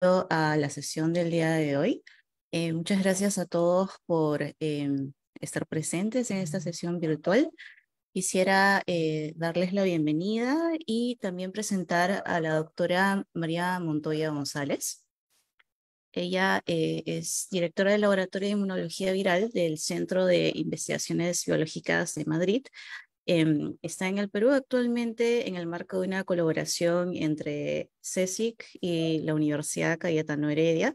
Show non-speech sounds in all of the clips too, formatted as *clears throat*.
a la sesión del día de hoy. Eh, muchas gracias a todos por em, estar presentes en esta sesión virtual. Quisiera eh, darles la bienvenida y también presentar a la doctora María Montoya González. Ella eh, es directora del Laboratorio de Inmunología Viral del Centro de Investigaciones Biológicas de Madrid Em, está en el Perú actualmente en el marco de una colaboración entre CESIC y la Universidad Cayetano Heredia,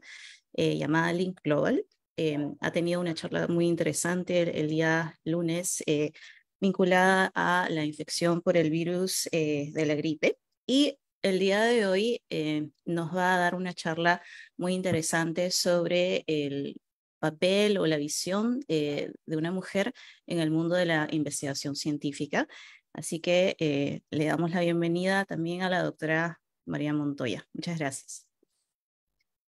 eh, llamada Link Global. Em, ha tenido una charla muy interesante el, el día lunes eh, vinculada a la infección por el virus eh, de la gripe. Y el día de hoy nos va a dar una charla muy interesante sobre el papel o la visión eh, de una mujer en el mundo de la investigación científica. Así que eh, le damos la bienvenida también a la doctora María Montoya. Muchas gracias.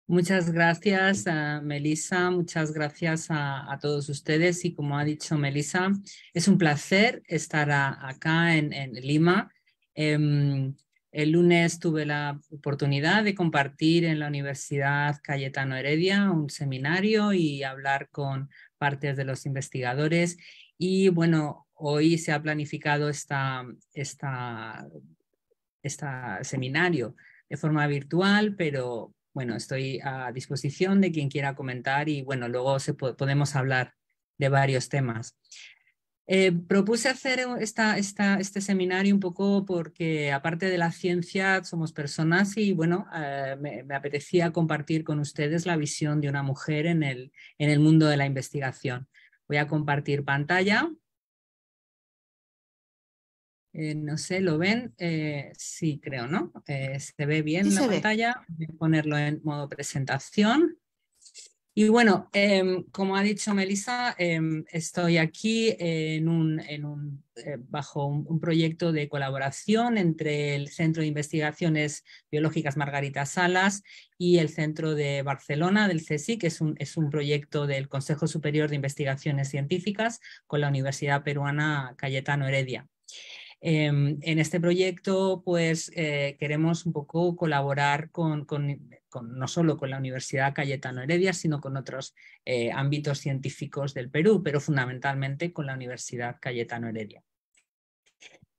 Muchas gracias, Melissa. Muchas gracias a, todos ustedes. Y como ha dicho Melissa, es un placer estar acá en, Lima. Em, el lunes tuve la oportunidad de compartir en la Universidad Cayetano Heredia un seminario y hablar con partes de los investigadores. Y bueno, hoy se ha planificado esta, este seminario de forma virtual, pero bueno, estoy a disposición de quien quiera comentar y bueno, luego se podemos hablar de varios temas. Eh, propuse hacer eh, este seminario un poco porque, aparte de la ciencia, somos personas y, bueno, eh, me, apetecía compartir con ustedes la visión de una mujer en el, mundo de la investigación. Voy a compartir pantalla. no sé, ¿lo ven? sí, creo, ¿no? ¿Se ve bien la pantalla? Voy a ponerlo en modo presentación. Y bueno, em, como ha dicho Melissa, em, estoy aquí en un, eh, bajo un, proyecto de colaboración entre el Centro de Investigaciones Biológicas Margarita Salas y el Centro de Barcelona del CSIC, que es un, proyecto del Consejo Superior de Investigaciones Científicas con la Universidad Peruana Cayetano Heredia. Em, en este proyecto, pues eh, queremos un poco colaborar con, con, no solo con la Universidad Cayetano Heredia, sino con otros eh, ámbitos científicos del Perú, pero fundamentalmente con la Universidad Cayetano Heredia.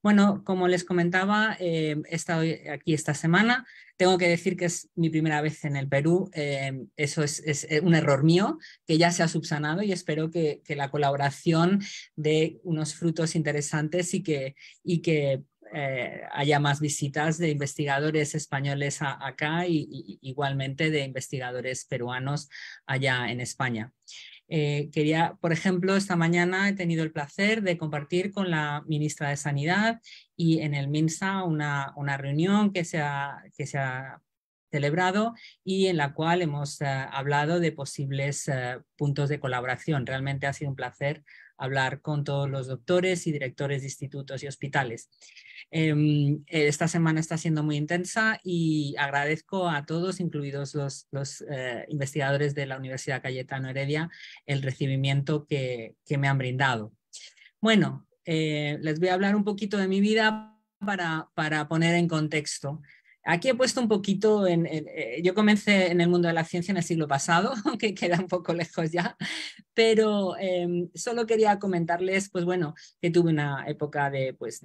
Bueno, como les comentaba, eh, he estado aquí esta semana. Tengo que decir que es mi primera vez en el Perú. Eh, eso es, un error mío que ya se ha subsanado y espero que, la colaboración dé unos frutos interesantes y que eh, haya más visitas de investigadores españoles acá y, igualmente de investigadores peruanos allá en España. Eh, quería, por ejemplo, esta mañana he tenido el placer de compartir con la ministra de Sanidad y en el MINSA una, una reunión que se ha, que se ha celebrado y en la cual hemos eh, hablado de posibles puntos de colaboración. Realmente ha sido un placer hablar con todos los doctores y directores de institutos y hospitales. Em, esta semana está siendo muy intensa y agradezco a todos, incluidos los, los eh, investigadores de la Universidad Cayetano Heredia, el recibimiento que, me han brindado. Bueno, eh, les voy a hablar un poquito de mi vida para, para poner en contexto. Aquí he puesto un poquito, en, eh, yo comencé en el mundo de la ciencia en el siglo pasado, *laughs* aunque queda un poco lejos ya, pero em, solo quería comentarles, pues, bueno, que tuve una época de, pues,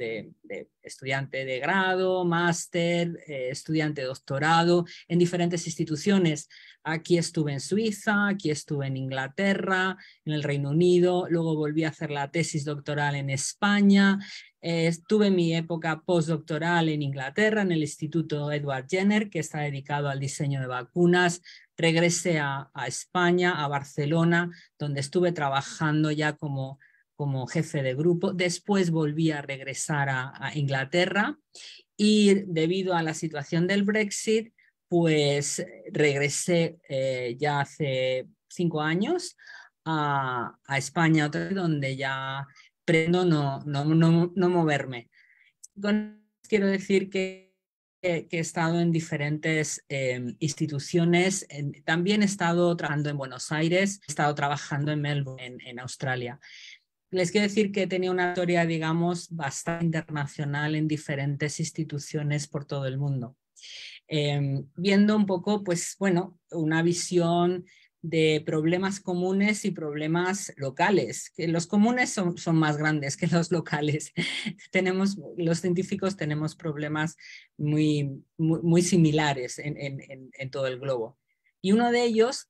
estudiante de grado, máster, eh, estudiante doctorado en diferentes instituciones. Aquí estuve en Suiza, aquí estuve en Inglaterra, en el Reino Unido, luego volví a hacer la tesis doctoral en España, eh, estuve mi época postdoctoral en Inglaterra, en el Instituto Edward Jenner, que está dedicado al diseño de vacunas, regresé a, España, a Barcelona, donde estuve trabajando ya como, como jefe de grupo. Después volví a regresar a, Inglaterra y debido a la situación del Brexit, pues regresé eh, ya hace cinco años a, España, donde ya prendo no, no, no, no moverme. quiero decir que que, he estado en diferentes em, instituciones. También he estado trabajando en Buenos Aires, he estado trabajando en Melbourne, en, Australia. Les quiero decir que tenía una historia, digamos, bastante internacional en diferentes instituciones por todo el mundo. Em, viendo un poco, pues bueno, una visión de problemas comunes y problemas locales, los comunes son, más grandes que los locales. *laughs* tenemos, los científicos tenemos problemas muy, muy, similares en, todo el globo. Y uno de ellos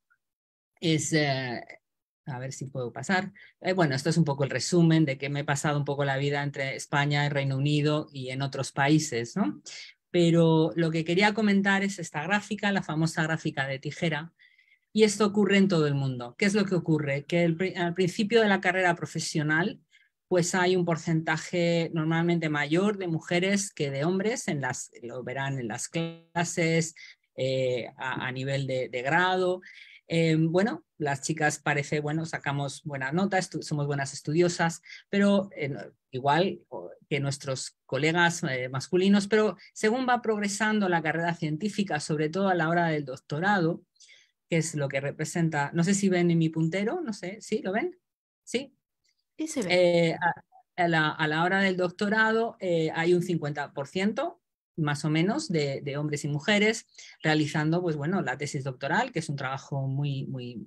es, eh, a ver si puedo pasar, eh, bueno, esto es un poco el resumen de que me he pasado un poco la vida entre España, Reino Unido y en otros países, ¿no? Pero lo que quería comentar es esta gráfica, la famosa gráfica de tijera, y esto ocurre en todo el mundo. ¿Qué es lo que ocurre? Que al principio de la carrera profesional, pues hay un porcentaje normalmente mayor de mujeres que de hombres, en las, lo verán en las clases, eh, a, nivel de, grado. Eh, bueno, las chicas parece, bueno, sacamos buenas notas, somos buenas estudiosas, pero eh, igual que nuestros colegas masculinos, pero según va progresando la carrera científica, sobre todo a la hora del doctorado, que es lo que representa, no sé si ven en mi puntero, no sé, ¿sí? ¿Lo ven? ¿Sí? Eh, a, la, hora del doctorado eh, hay un 50% más o menos de, hombres y mujeres realizando, pues bueno, la tesis doctoral, que es un trabajo muy, muy,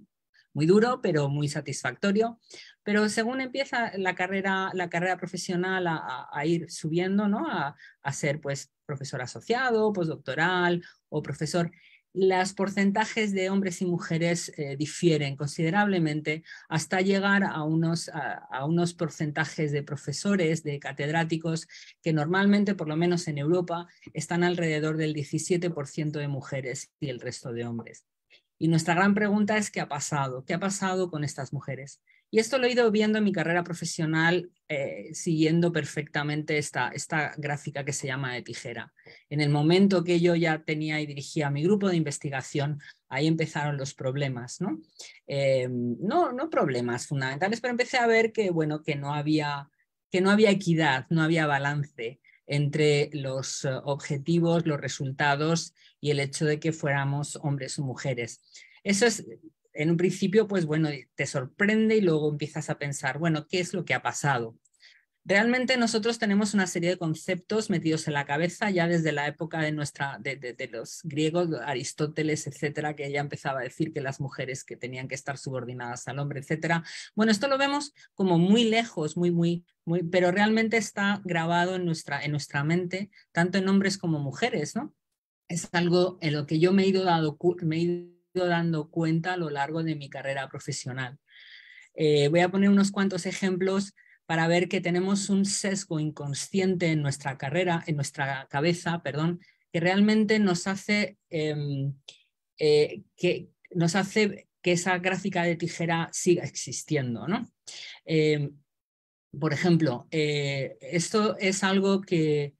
muy duro, pero muy satisfactorio. Pero según empieza la carrera, la carrera profesional a, ir subiendo, ¿no? A, ser pues profesor asociado, postdoctoral o profesor, los porcentajes de hombres y mujeres eh, difieren considerablemente hasta llegar a unos, a unos porcentajes de profesores, de catedráticos, que normalmente, por lo menos en Europa, están alrededor del 17% de mujeres y el resto de hombres. Y nuestra gran pregunta es, ¿qué ha pasado? ¿Qué ha pasado con estas mujeres? Y esto lo he ido viendo en mi carrera profesional, eh, siguiendo perfectamente esta, esta gráfica que se llama de tijera. En el momento que yo ya tenía y dirigía mi grupo de investigación, ahí empezaron los problemas, ¿no? Eh, no, no problemas fundamentales, pero empecé a ver que, bueno, que no había, que no había equidad, no había balance entre los eh, objetivos, los resultados y el hecho de que fuéramos hombres o mujeres. Eso es en un principio, pues bueno, te sorprende y luego empiezas a pensar, bueno, ¿qué es lo que ha pasado? Realmente nosotros tenemos una serie de conceptos metidos en la cabeza ya desde la época de, nuestra, de, los griegos, Aristóteles, etcétera, que ya empezaba a decir que las mujeres que tenían que estar subordinadas al hombre, etcétera. Bueno, esto lo vemos como muy lejos, muy, muy, muy, pero realmente está grabado en nuestra, en nuestra mente, tanto en hombres como mujeres, ¿no? Es algo en lo que yo me he ido, dado, me he dando cuenta a lo largo de mi carrera profesional. Eh, voy a poner unos cuantos ejemplos para ver que tenemos un sesgo inconsciente en nuestra carrera, en nuestra cabeza, perdón, que realmente nos hace, em, eh, que, nos hace que esa gráfica de tijera siga existiendo, ¿no? Em, por ejemplo, eh, esto es algo que,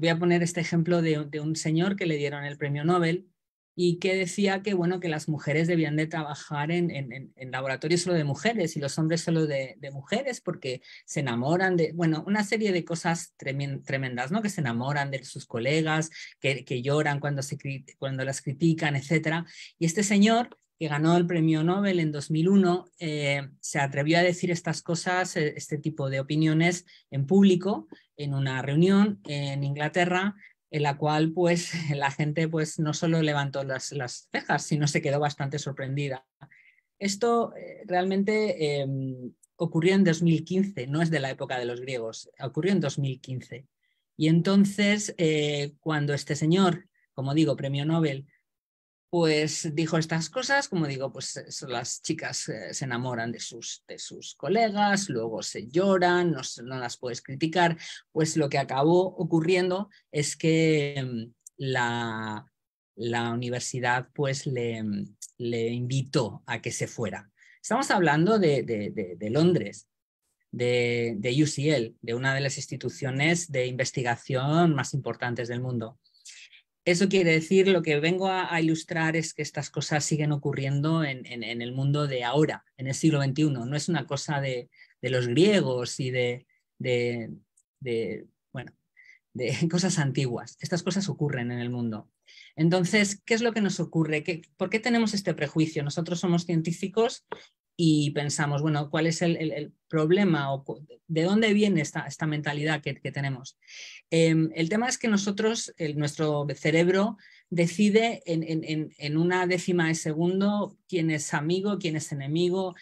voy a poner este ejemplo de un señor que le dieron el premio Nobel y que decía que, bueno, que las mujeres debían de trabajar en, en, laboratorios solo de mujeres y los hombres solo de, mujeres porque se enamoran de, bueno, una serie de cosas tremendas, ¿no? Que se enamoran de sus colegas, que, lloran cuando, se, cuando las critican, etc. Y este señor que ganó el premio Nobel en 2001, eh, se atrevió a decir estas cosas, eh, este tipo de opiniones en público, en una reunión en Inglaterra, en la cual pues *laughs* la gente pues no solo levantó las, cejas, sino se quedó bastante sorprendida. Esto eh, realmente em, ocurrió en 2015, no es de la época de los griegos, ocurrió en 2015. Y entonces, eh, cuando este señor, como digo, premio Nobel, pues dijo estas cosas, como digo, pues eh, las chicas eh, se enamoran de sus, de sus colegas, luego se lloran, no, las puedes criticar, pues lo que acabó ocurriendo es que mm, la, universidad pues le, mm, le, invitó a que se fuera. Estamos hablando de Londres, de UCL, de una de las instituciones de investigación más importantes del mundo. Eso quiere decir, lo que vengo a, ilustrar es que estas cosas siguen ocurriendo en, el mundo de ahora, en el siglo XXI. No es una cosa de, los griegos y de, de *laughs* cosas antiguas. Estas cosas ocurren en el mundo. Entonces, ¿qué es lo que nos ocurre? ¿Por qué tenemos este prejuicio? Nosotros somos científicos y pensamos, bueno, ¿cuál es el, problema o de dónde viene esta, mentalidad que, tenemos? Em, el tema es que nosotros, el, nuestro cerebro decide en, en, en, una décima de segundo quién es amigo, quién es enemigo,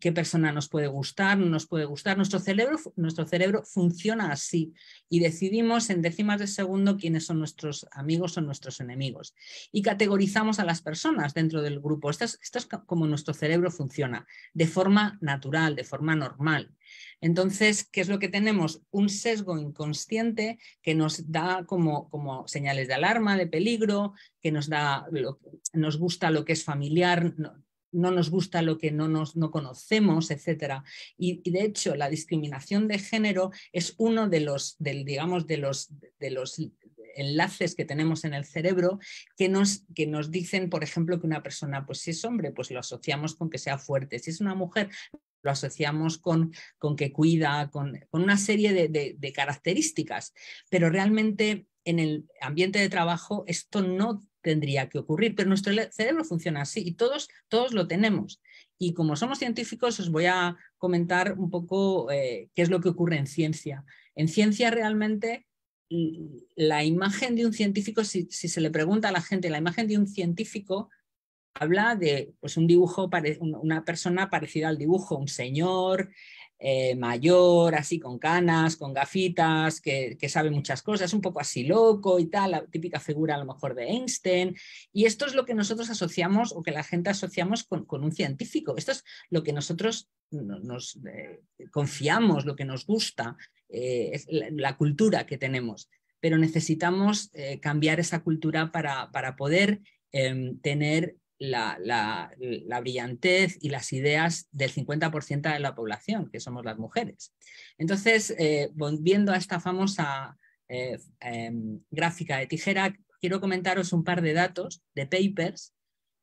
qué, persona nos puede gustar, no nos puede gustar. Nuestro cerebro, nuestro cerebro funciona así y decidimos en décimas de segundo quiénes son nuestros amigos o nuestros enemigos. Y categorizamos a las personas dentro del grupo. Esto es, como nuestro cerebro funciona, de forma natural, de forma normal. Entonces, ¿qué es lo que tenemos? Un sesgo inconsciente que nos da como, como señales de alarma, de peligro, que nos, da nos gusta lo que es familiar, no nos gusta lo que no, nos, no conocemos, etc. Y, de hecho, la discriminación de género es uno de los, del, digamos, de los, de los enlaces que tenemos en el cerebro que nos, que nos dicen, por ejemplo, que una persona, pues si es hombre, pues lo asociamos con que sea fuerte, si es una mujer, lo asociamos con, con que cuida, con, una serie de, de características, pero realmente en el ambiente de trabajo esto no tendría que ocurrir, pero nuestro cerebro funciona así y todos, todos lo tenemos. Y como somos científicos, os voy a comentar un poco eh, qué es lo que ocurre en ciencia. En ciencia realmente la imagen de un científico, si, se le pregunta a la gente, la imagen de un científico habla de pues, un dibujo, una persona parecida al dibujo, un señor eh, mayor, así con canas, con gafitas, que, sabe muchas cosas, un poco así loco y tal, la típica figura a lo mejor de Einstein. Y esto es lo que nosotros asociamos o que la gente asociamos con, un científico. Esto es lo que nosotros nos eh, confiamos, lo que nos gusta, eh, la, cultura que tenemos. Pero necesitamos cambiar esa cultura para, para poder em, tener la, brillantez y las ideas del 50% de la población, que somos las mujeres. Entonces, eh, volviendo a esta famosa eh, em, gráfica de tijera, quiero comentaros un par de datos, de papers,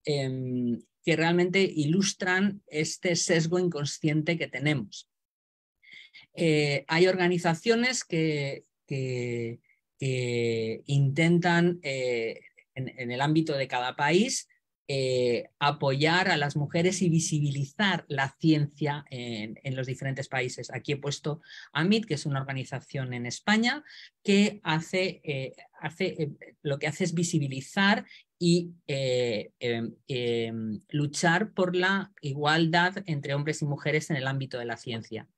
em, que realmente ilustran este sesgo inconsciente que tenemos. Eh, hay organizaciones que, intentan, en el ámbito de cada país, eh, apoyar a las mujeres y visibilizar la ciencia en, los diferentes países. Aquí he puesto AMIT, que es una organización en España que hace, eh, eh, lo que hace es visibilizar y em, em, luchar por la igualdad entre hombres y mujeres en el ámbito de la ciencia.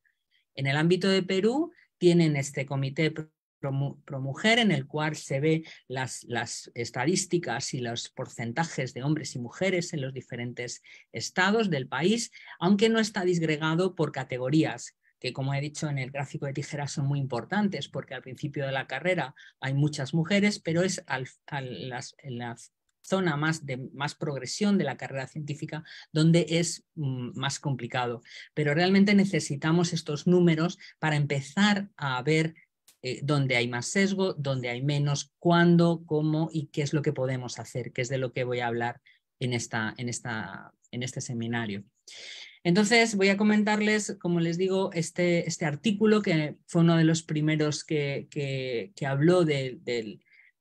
En el ámbito de Perú tienen este comité promujer en el cual se ve las, estadísticas y los porcentajes de hombres y mujeres en los diferentes estados del país, aunque no está disgregado por categorías que como he dicho en el gráfico de tijeras son muy importantes porque al principio de la carrera hay muchas mujeres, pero es en la zona más de más progresión de la carrera científica donde es mm, más complicado. Pero realmente necesitamos estos números para empezar a ver eh, dónde hay más sesgo, dónde hay menos, cuándo, cómo y qué es lo que podemos hacer, que es de lo que voy a hablar en, esta, en, esta, en este seminario. Entonces, voy a comentarles, como les digo, este, este artículo que fue uno de los primeros que, que, que habló del,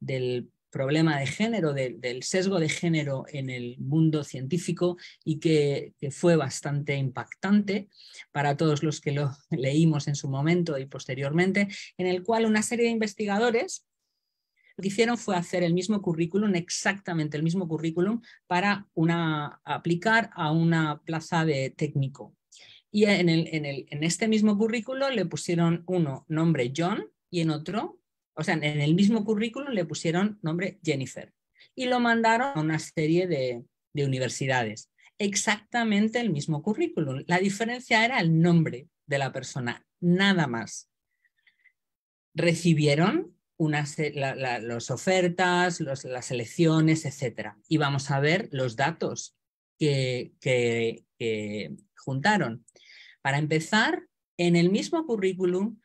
del problema de género, del sesgo de género en el mundo científico y que, fue bastante impactante para todos los que lo *laughs* leímos en su momento y posteriormente, en el cual una serie de investigadores lo que hicieron fue hacer el mismo currículum, exactamente el mismo currículum, para una, aplicar a una plaza de técnico. Y en, en, el, en este mismo currículum le pusieron uno nombre John y en otro o sea, en el mismo currículum le pusieron nombre Jennifer y lo mandaron a una serie de, universidades. Exactamente el mismo currículum. La diferencia era el nombre de la persona, nada más. Recibieron las ofertas, las elecciones, etc. Y vamos a ver los datos que, juntaron. Para empezar, en el mismo currículum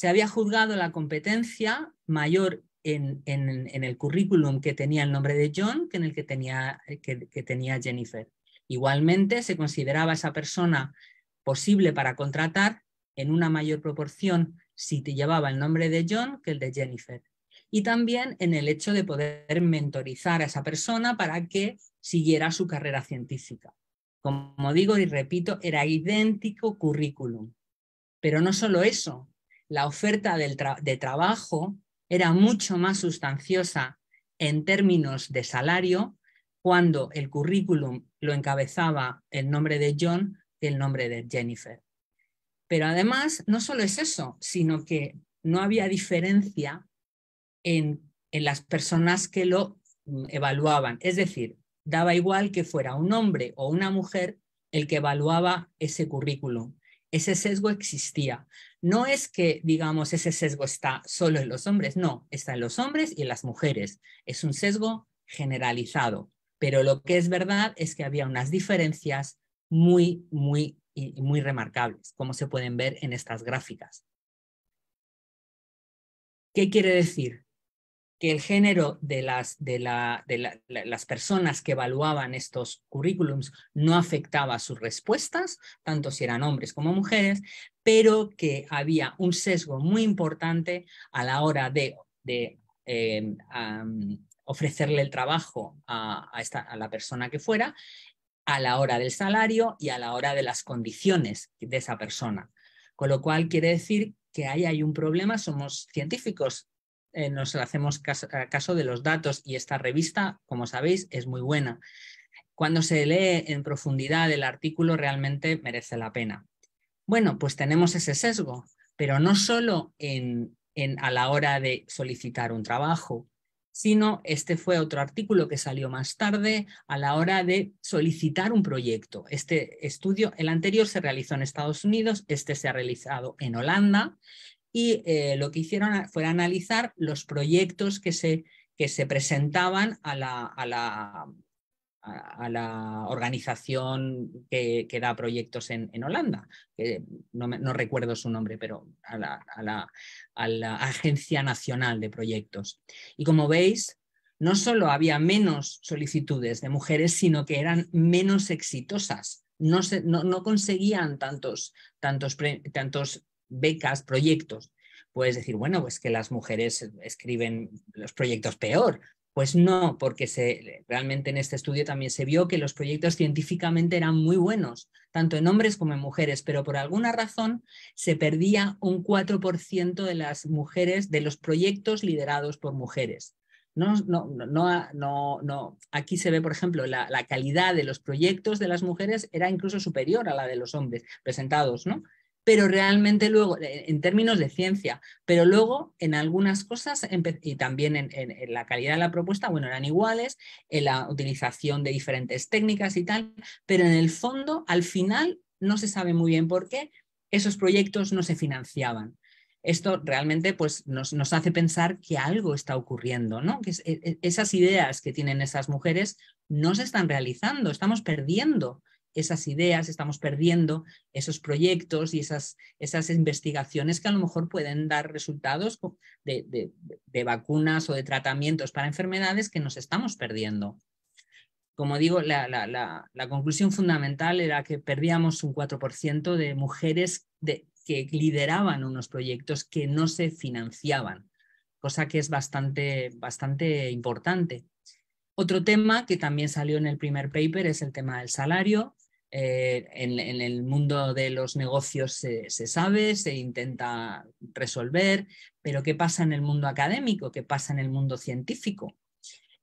se había juzgado la competencia mayor en, el currículum que tenía el nombre de John que en el que tenía, que, tenía Jennifer. Igualmente, se consideraba esa persona posible para contratar en una mayor proporción si te llevaba el nombre de John que el de Jennifer. Y también en el hecho de poder mentorizar a esa persona para que siguiera su carrera científica. Como digo y repito, era idéntico currículum. Pero no solo eso, la oferta de trabajo era mucho más sustanciosa en términos de salario cuando el currículum lo encabezaba el nombre de John que el nombre de Jennifer. Pero además, no solo es eso, sino que no había diferencia en las personas que lo mm, evaluaban. Es decir, daba igual que fuera un hombre o una mujer el que evaluaba ese currículum ese sesgo existía. No es que, digamos, ese sesgo está solo en los hombres, no, está en los hombres y en las mujeres. Es un sesgo generalizado, pero lo que es verdad es que había unas diferencias muy, muy, muy remarcables, como se pueden ver en estas gráficas. ¿Qué quiere decir? que el género de las, de las personas que evaluaban estos currículums no afectaba sus respuestas, tanto si eran hombres como mujeres, pero que había un sesgo muy importante a la hora de, eh, ofrecerle el trabajo a, a la persona que fuera, a la hora del salario y a la hora de las condiciones de esa persona. Con lo cual quiere decir que ahí hay un problema, somos científicos, eh, nos hacemos caso, de los datos y esta revista, como sabéis, es muy buena. Cuando se lee en profundidad el artículo realmente merece la pena. Bueno, pues tenemos ese sesgo, pero no solo a la hora de solicitar un trabajo, sino este fue otro artículo que salió más tarde a la hora de solicitar un proyecto. Este estudio, el anterior se realizó en Estados Unidos, este se ha realizado en Holanda y eh, lo que hicieron fue analizar los proyectos que se, que se presentaban a la, a la, organización que, da proyectos en, Holanda. que no, recuerdo su nombre, pero a la, Agencia Nacional de Proyectos. Y como veis, no solo había menos solicitudes de mujeres, sino que eran menos exitosas. No, conseguían tantos, tantos, tantos becas, proyectos. Puedes decir, bueno, pues que las mujeres escriben los proyectos peor. Pues no, porque se, realmente en este estudio también se vio que los proyectos científicamente eran muy buenos, tanto en hombres como en mujeres, pero por alguna razón se perdía un 4% de las mujeres, de los proyectos liderados por mujeres. No, no, no, no, no. Aquí se ve, por ejemplo, la, la, calidad de los proyectos de las mujeres era incluso superior a la de los hombres presentados, ¿no? pero realmente luego, eh, en términos de ciencia, pero luego en algunas cosas y también en, la calidad de la propuesta, bueno, eran iguales, en la utilización de diferentes técnicas y tal, pero en el fondo, al final, no se sabe muy bien por qué esos proyectos no se financiaban. Esto realmente pues, nos, hace pensar que algo está ocurriendo, ¿no? que e-, e-, esas ideas que tienen esas mujeres no se están realizando, estamos perdiendo esas ideas, estamos perdiendo esos proyectos y esas, esas investigaciones que a lo mejor pueden dar resultados de, vacunas o de tratamientos para enfermedades que nos estamos perdiendo. Como digo, la, conclusión fundamental era que perdíamos un 4% de mujeres que lideraban unos proyectos que no se financiaban, cosa que es bastante, bastante importante. Otro tema que también salió en el primer paper es el tema del salario. Eh, en, el mundo de los negocios se, sabe, se intenta resolver, pero ¿qué pasa en el mundo académico? ¿Qué pasa en el mundo científico?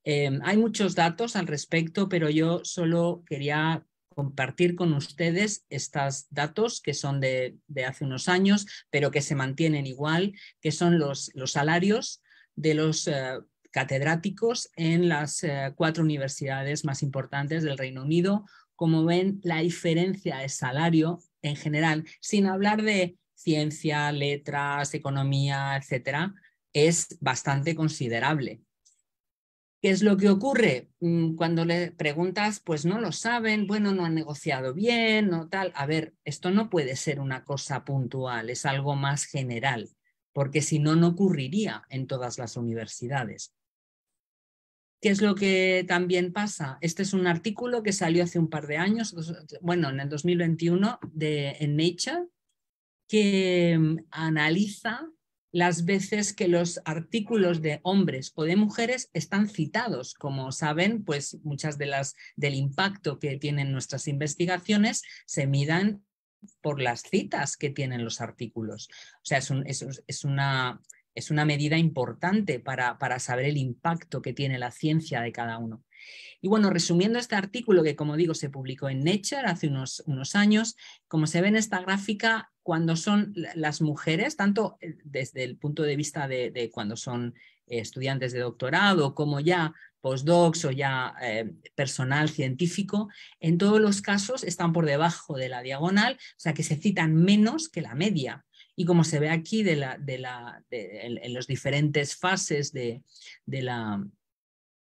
Eh, hay muchos datos al respecto, pero yo solo quería compartir con ustedes estos datos que son de, hace unos años, pero que se mantienen igual, que son los, salarios de los... Eh, catedráticos en las cuatro universidades más importantes del Reino Unido, como ven, la diferencia de salario en general, sin hablar de ciencia, letras, economía, etcétera, es bastante considerable. ¿Qué es lo que ocurre? Mm, cuando le preguntas, pues no lo saben, bueno, no han negociado bien, no tal. A ver, esto no puede ser una cosa puntual, es algo más general, porque si no, no ocurriría en todas las universidades. ¿Qué es lo que también pasa? Este es un artículo que salió hace un par de años, bueno, en el 2021 de, en Nature, que mm, analiza las veces que los artículos de hombres o de mujeres están citados. Como saben, pues muchas de las del impacto que tienen nuestras investigaciones se midan por las citas que tienen los artículos. O sea, es una es una medida importante para, saber el impacto que tiene la ciencia de cada uno. Y bueno, resumiendo este artículo que, como digo, se publicó en Nature hace unos, años, como se ve en esta gráfica, cuando son las mujeres, tanto eh, desde el punto de vista de, cuando son eh, estudiantes de doctorado como ya postdocs o ya eh, personal científico, en todos los casos están por debajo de la diagonal, o sea que se citan menos que la media. Y como se ve aquí de la, de la, en, las diferentes fases de, de la,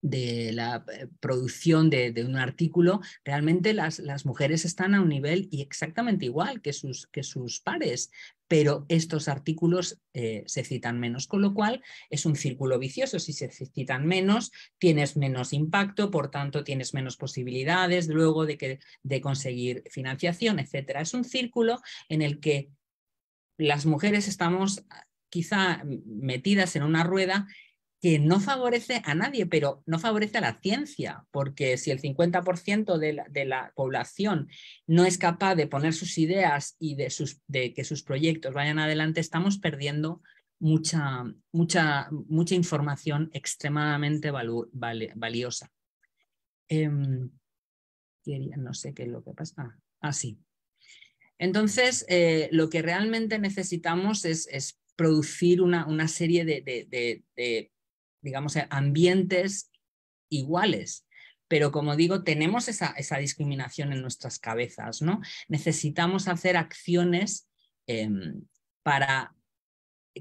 de la eh, producción de, un artículo, realmente las, las mujeres están a un nivel y exactamente igual que sus, que sus pares, pero estos artículos eh, se citan menos, con lo cual es un círculo vicioso. Si se citan menos, tienes menos impacto, por tanto tienes menos posibilidades luego de, que, de conseguir financiación, etc. Es un círculo en el que las mujeres estamos quizá metidas en una rueda que no favorece a nadie, pero no favorece a la ciencia, porque si el 50% de la, de la, población no es capaz de poner sus ideas y de, sus, de que sus proyectos vayan adelante, estamos perdiendo mucha, mucha, mucha información extremadamente valiosa. Em, no sé qué es lo que pasa. Ah, sí. Entonces, eh, lo que realmente necesitamos es, producir una, serie de, digamos, eh, ambientes iguales. Pero como digo, tenemos esa, discriminación en nuestras cabezas, ¿no? Necesitamos hacer acciones em, para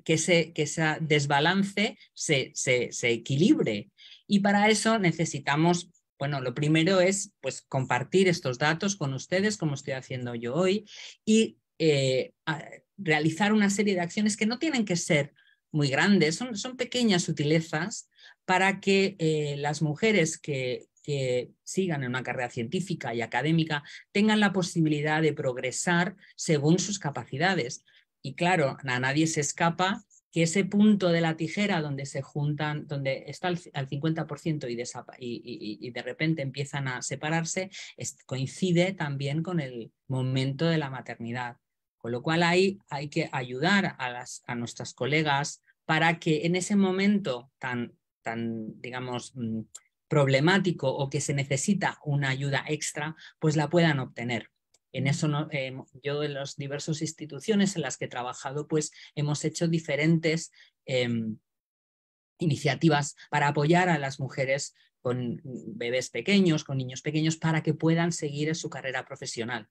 que ese, desbalance se equilibre. Y para eso necesitamos bueno, lo primero es pues, compartir estos datos con ustedes, como estoy haciendo yo hoy, y eh, realizar una serie de acciones que no tienen que ser muy grandes, son, son pequeñas sutilezas para que eh, las mujeres que, que sigan en una carrera científica y académica tengan la posibilidad de progresar según sus capacidades. Y claro, a nadie se escapa que ese punto de la tijera donde se juntan, donde está al 50% y, de repente empiezan a separarse, coincide también con el momento de la maternidad. Con lo cual ahí hay que ayudar a, a nuestras colegas para que en ese momento tan, tan digamos, mm, problemático o que se necesita una ayuda extra, pues la puedan obtener. En eso em, yo de las diversas instituciones en las que he trabajado, pues hemos hecho diferentes em, iniciativas para apoyar a las mujeres con bebés pequeños, con niños pequeños, para que puedan seguir en su carrera profesional.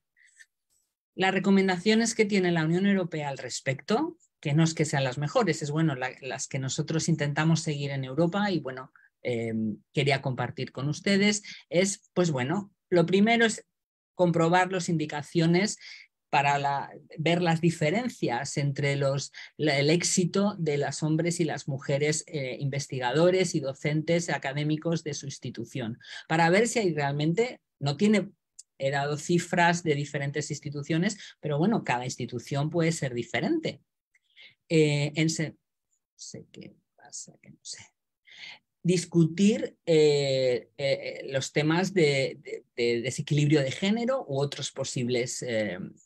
Las recomendaciones que tiene la Unión Europea al respecto, que no es que sean las mejores, es bueno, las que nosotros intentamos seguir en Europa y bueno, em, quería compartir con ustedes, es pues bueno, lo primero es comprobar las indicaciones para la, ver las diferencias entre los, el éxito de los hombres y las mujeres eh, investigadores y docentes académicos de su institución, para ver si hay realmente, no tiene, he dado cifras de diferentes instituciones, pero bueno, cada institución puede ser diferente. Eh, sé qué pasa, que no sé discutir eh, eh, eh, los temas de, desequilibrio de género u otros posibles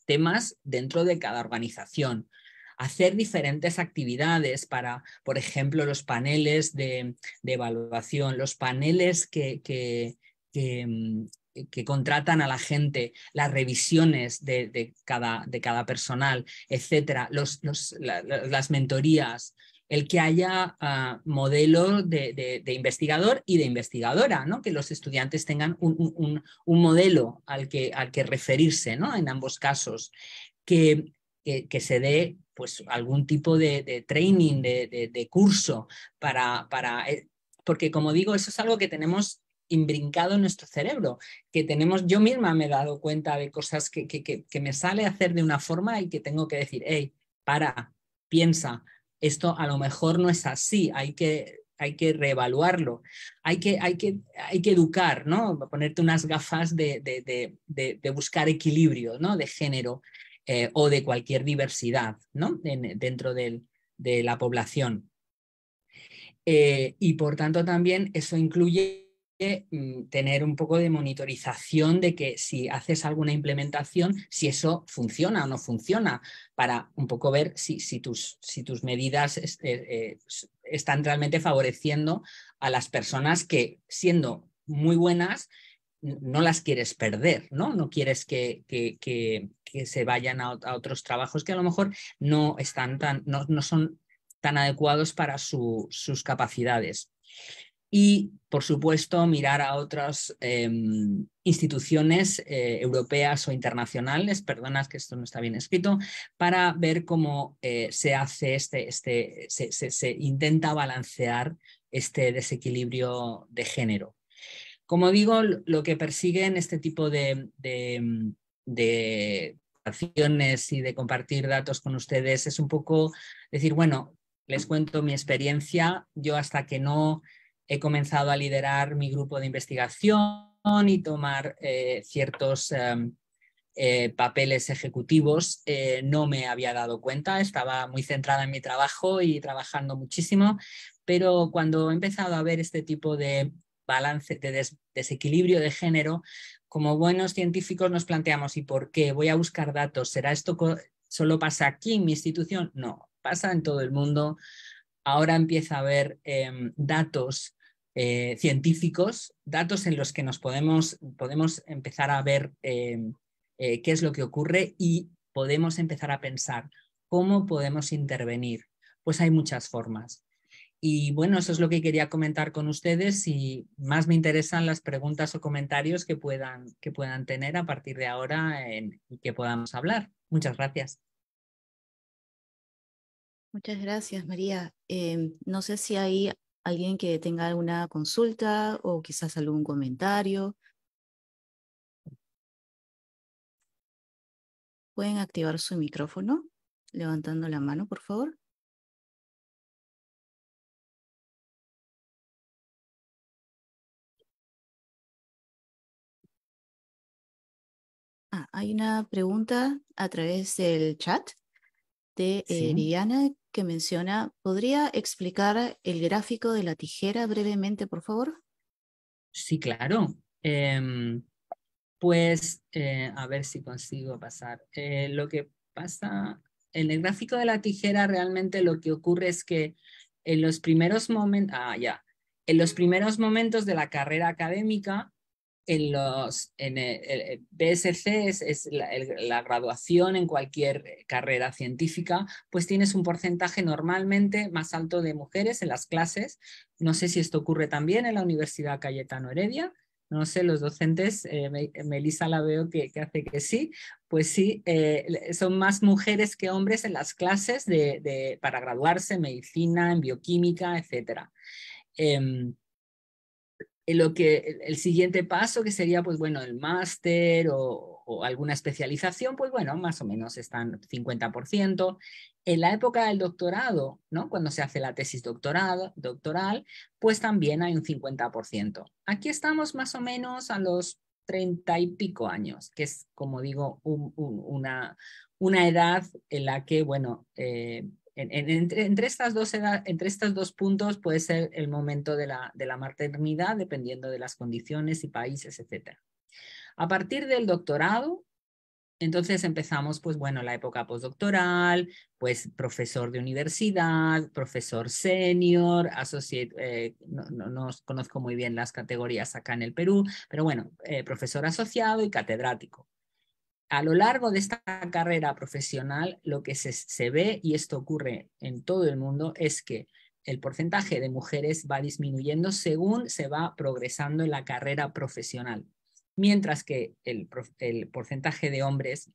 temas dentro de cada organización. Hacer diferentes actividades para, por ejemplo, los paneles de, evaluación, los paneles que, mm, que, contratan a la gente, las revisiones de, cada, cada, personal, etcétera, los, las mentorías, el que haya ah, modelo de, investigador y de investigadora, ¿no? que los estudiantes tengan un, modelo al que, al que referirse ¿no? en ambos casos, que, que, se dé pues, algún tipo de, training, de, curso, para, para, eh, porque como digo, eso es algo que tenemos imbrincado en nuestro cerebro, que tenemos, yo misma me he dado cuenta de cosas que, que, que me sale hacer de una forma y que tengo que decir, hey, para, piensa, esto a lo mejor no es así, hay que hay que reevaluarlo, hay que, hay que, hay que educar, ¿no? Ponerte unas gafas de, de, de, buscar equilibrio, ¿no? De género eh, o de cualquier diversidad, ¿no? dentro del, de la población. Eh, y por tanto también eso incluye Mm, tener un poco de monitorización de que si haces alguna implementación, si eso funciona o no funciona, para un poco ver si, si, tus, si tus, medidas eh, están realmente favoreciendo a las personas que, siendo muy buenas, no las quieres perder, ¿no? No quieres que, se vayan a, otros trabajos que a lo mejor no están tan, no, son tan adecuados para sus capacidades y, por supuesto, mirar a otras em, instituciones eh, europeas o internacionales, perdonas que esto no está bien escrito, para ver cómo eh, se hace este, este se, intenta balancear este desequilibrio de género. Como digo, lo que persiguen este tipo de, de, em, de acciones y de compartir datos con ustedes es un poco decir, bueno, les cuento mi experiencia, yo hasta que no he comenzado a liderar mi grupo de investigación y tomar eh, ciertos em, eh, papeles ejecutivos. Eh, no me había dado cuenta, estaba muy centrada en mi trabajo y trabajando muchísimo, pero cuando he empezado a ver este tipo de balance, de desequilibrio de género, como buenos científicos nos planteamos, ¿y por qué? Voy a buscar datos, ¿será esto solo pasa aquí en mi institución? No, pasa en todo el mundo. Ahora empieza a haber em, datos eh, científicos, datos en los que nos podemos, podemos empezar a ver eh, eh, qué es lo que ocurre y podemos empezar a pensar cómo podemos intervenir. Pues hay muchas formas. Y bueno, eso es lo que quería comentar con ustedes y más me interesan las preguntas o comentarios que puedan, que puedan tener a partir de ahora y que podamos hablar. Muchas gracias. Muchas gracias, María. Em, no sé si hay alguien que tenga alguna consulta o quizás algún comentario. Pueden activar su micrófono levantando la mano, por favor. Ah, hay una pregunta a través del chat de eh, que menciona, ¿podría explicar el gráfico de la tijera brevemente, por favor? Sí, claro. Em, pues eh, a ver si consigo pasar. Eh, lo que pasa en el gráfico de la tijera realmente lo que ocurre es que en los primeros momentos, ah, ya, en los primeros momentos de la carrera académica, en los en el, BSC es, la, graduación en cualquier eh, carrera científica, pues tienes un porcentaje normalmente más alto de mujeres en las clases. No sé si esto ocurre también en la Universidad Cayetano Heredia. No sé, los docentes, eh, Melisa Melissa la veo que, hace que sí, pues sí, eh, son más mujeres que hombres en las clases de, para graduarse en medicina, en bioquímica, etcétera. Em, eh, lo que el siguiente paso que sería pues bueno el máster o, alguna especialización pues bueno más o menos están 50% en la época del doctorado no cuando se hace la tesis doctorado, doctoral pues también hay un 50% aquí estamos más o menos a los 30 y pico años que es como digo una una edad en la que bueno eh, entre, estas dos entre estos dos puntos puede ser el momento de la, maternidad, dependiendo de las condiciones y países, etc. A partir del doctorado, entonces empezamos, pues bueno, la época postdoctoral, pues profesor de universidad, profesor senior, eh, no, conozco muy bien las categorías acá en el Perú, pero bueno, eh, profesor asociado y catedrático a lo largo de esta carrera profesional, lo que se, ve, y esto ocurre en todo el mundo, es que el porcentaje de mujeres va disminuyendo según se va progresando en la carrera profesional, mientras que el, porcentaje de hombres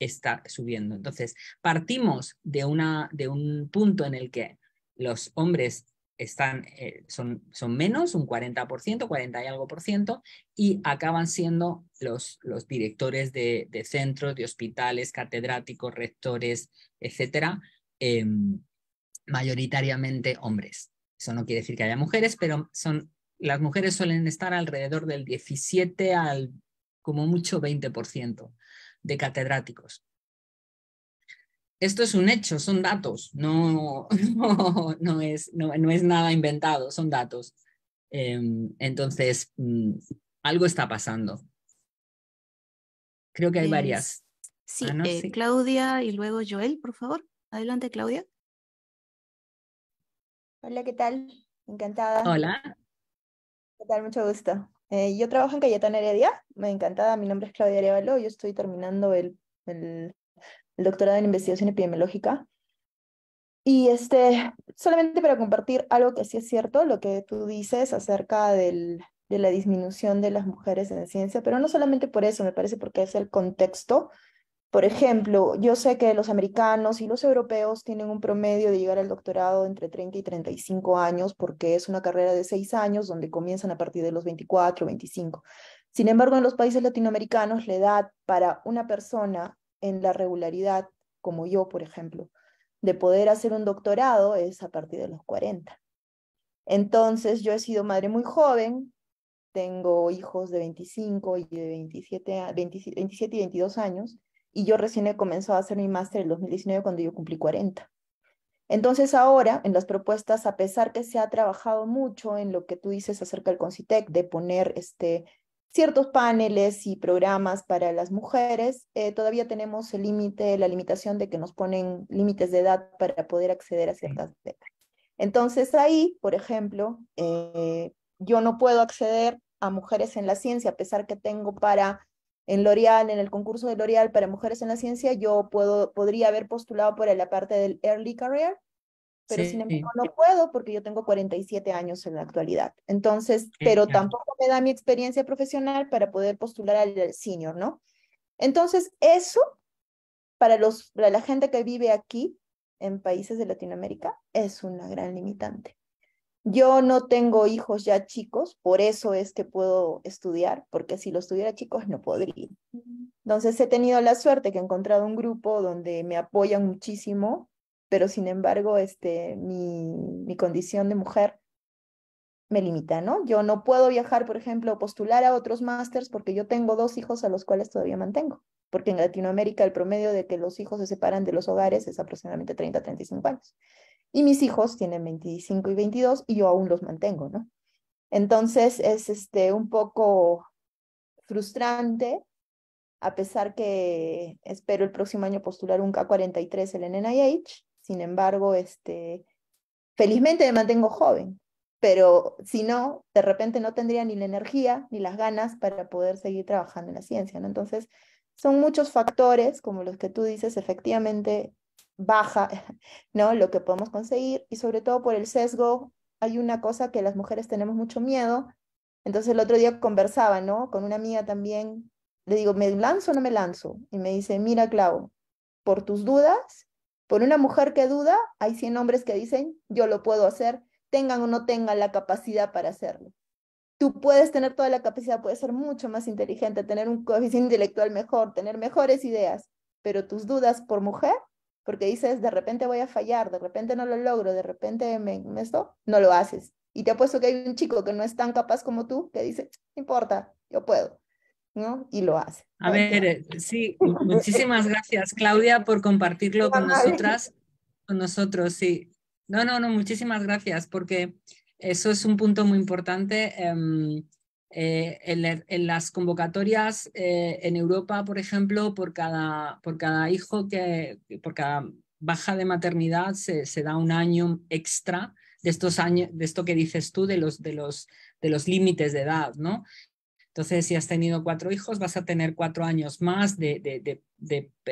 está subiendo. Entonces, partimos de, una, de un punto en el que los hombres están, eh, son, menos, un 40%, 40 y algo por ciento, y acaban siendo los, los directores de, centros, de hospitales, catedráticos, rectores, etcétera, em, mayoritariamente hombres. Eso no quiere decir que haya mujeres, pero son, las mujeres suelen estar alrededor del 17 al como mucho 20% de catedráticos esto es un hecho, son datos, no, *laughs* no, es, no, es nada inventado, son datos. Em, entonces, mm, algo está pasando. Creo que hay varias. Ah, eh, sí, Claudia y luego Joel, por favor. Adelante, Claudia. Hola, ¿qué tal? Encantada. Hola. ¿Qué tal? Mucho gusto. Eh, yo trabajo en Cayetán Heredia, me encantada. Mi nombre es Claudia Arevalo, yo estoy terminando el el doctorado en investigación epidemiológica. Y este, solamente para compartir algo que sí es cierto, lo que tú dices acerca de la disminución de las mujeres en ciencia, pero no solamente por eso, me parece porque es el contexto. Por ejemplo, yo sé que los americanos y los europeos tienen un promedio de llegar al doctorado entre 30 y 35 años, porque es una carrera de seis años donde comienzan a partir de los 24, 25. Sin embargo, en los países latinoamericanos, la edad para una persona en la regularidad, como yo, por ejemplo, de poder hacer un doctorado es a partir de los 40. Entonces, yo he sido madre muy joven, tengo hijos de 25 y de 27, 27 y 22 años, y yo recién he comenzado a hacer mi máster en 2019 cuando yo cumplí 40. Entonces ahora, en las propuestas, a pesar que se ha trabajado mucho en lo que tú dices acerca del CONCITEC, de poner este, ciertos paneles y programas para las mujeres. Eh, todavía tenemos el límite, la limitación de que nos ponen límites de edad para poder acceder a ciertas becas. Entonces ahí, por ejemplo, eh, yo no puedo acceder a mujeres en la ciencia, a pesar que tengo para en L'Oreal, en el concurso de L'Oreal para mujeres en la ciencia, yo puedo, podría haber postulado por la parte del Early Career, pero sin embargo no puedo porque yo tengo 47 años en la actualidad. Entonces, pero tampoco me da mi experiencia profesional para poder postular al senior, ¿no? Entonces, eso para, los, para la gente que vive aquí en países de Latinoamérica es una gran limitante. Yo no tengo hijos ya chicos, por eso es que puedo estudiar, porque si los tuviera chicos no podría. Entonces he tenido la suerte que he encontrado un grupo donde me apoyan muchísimo, pero sin embargo, este, mi, condición de mujer me limita, ¿no? Yo no puedo viajar, por ejemplo, postular a otros másters porque yo tengo dos hijos a los cuales todavía mantengo, porque en Latinoamérica el promedio de que los hijos se separan de los hogares es aproximadamente 30 a 35 años. Y mis hijos tienen 25 y 22 y yo aún los mantengo, ¿no? Entonces es este, un poco frustrante, a pesar que espero el próximo año postular un K43 en el NIH, sin embargo, este, felizmente me mantengo joven, pero si no, de repente no tendría ni la energía ni las ganas para poder seguir trabajando en la ciencia. Entonces, son muchos factores, como los que tú dices, efectivamente baja *laughs* ¿no? lo que podemos conseguir y sobre todo por el sesgo hay una cosa que las mujeres tenemos mucho miedo. Entonces el otro día conversaba ¿no? con una amiga también, le digo, ¿me lanzo o no me lanzo? Y me dice, mira Clau, por tus dudas por una mujer que duda, hay 100 hombres que dicen, yo lo puedo hacer, tengan o no tengan la capacidad para hacerlo. Tú puedes tener toda la capacidad, puedes ser mucho más inteligente, tener un coeficiente intelectual mejor, tener mejores ideas, pero tus dudas por mujer, porque dices, de repente voy a fallar, de repente no lo logro, de repente me, me esto, no lo haces. Y te apuesto que hay un chico que no es tan capaz como tú, que dice, no importa, yo puedo. ¿no? Y lo hace. A ver, eh, sí, muchísimas gracias Claudia por compartirlo con nosotras, con nosotros, sí. No, no, no, muchísimas gracias porque eso es un punto muy importante. en, em, eh, las convocatorias eh, en Europa, por ejemplo, por cada, por cada hijo que, por cada baja de maternidad se, da un año extra de estos años, de esto que dices tú, de los, de los, de los límites de edad, ¿no? Entonces, si has tenido cuatro hijos, vas a tener cuatro años más de,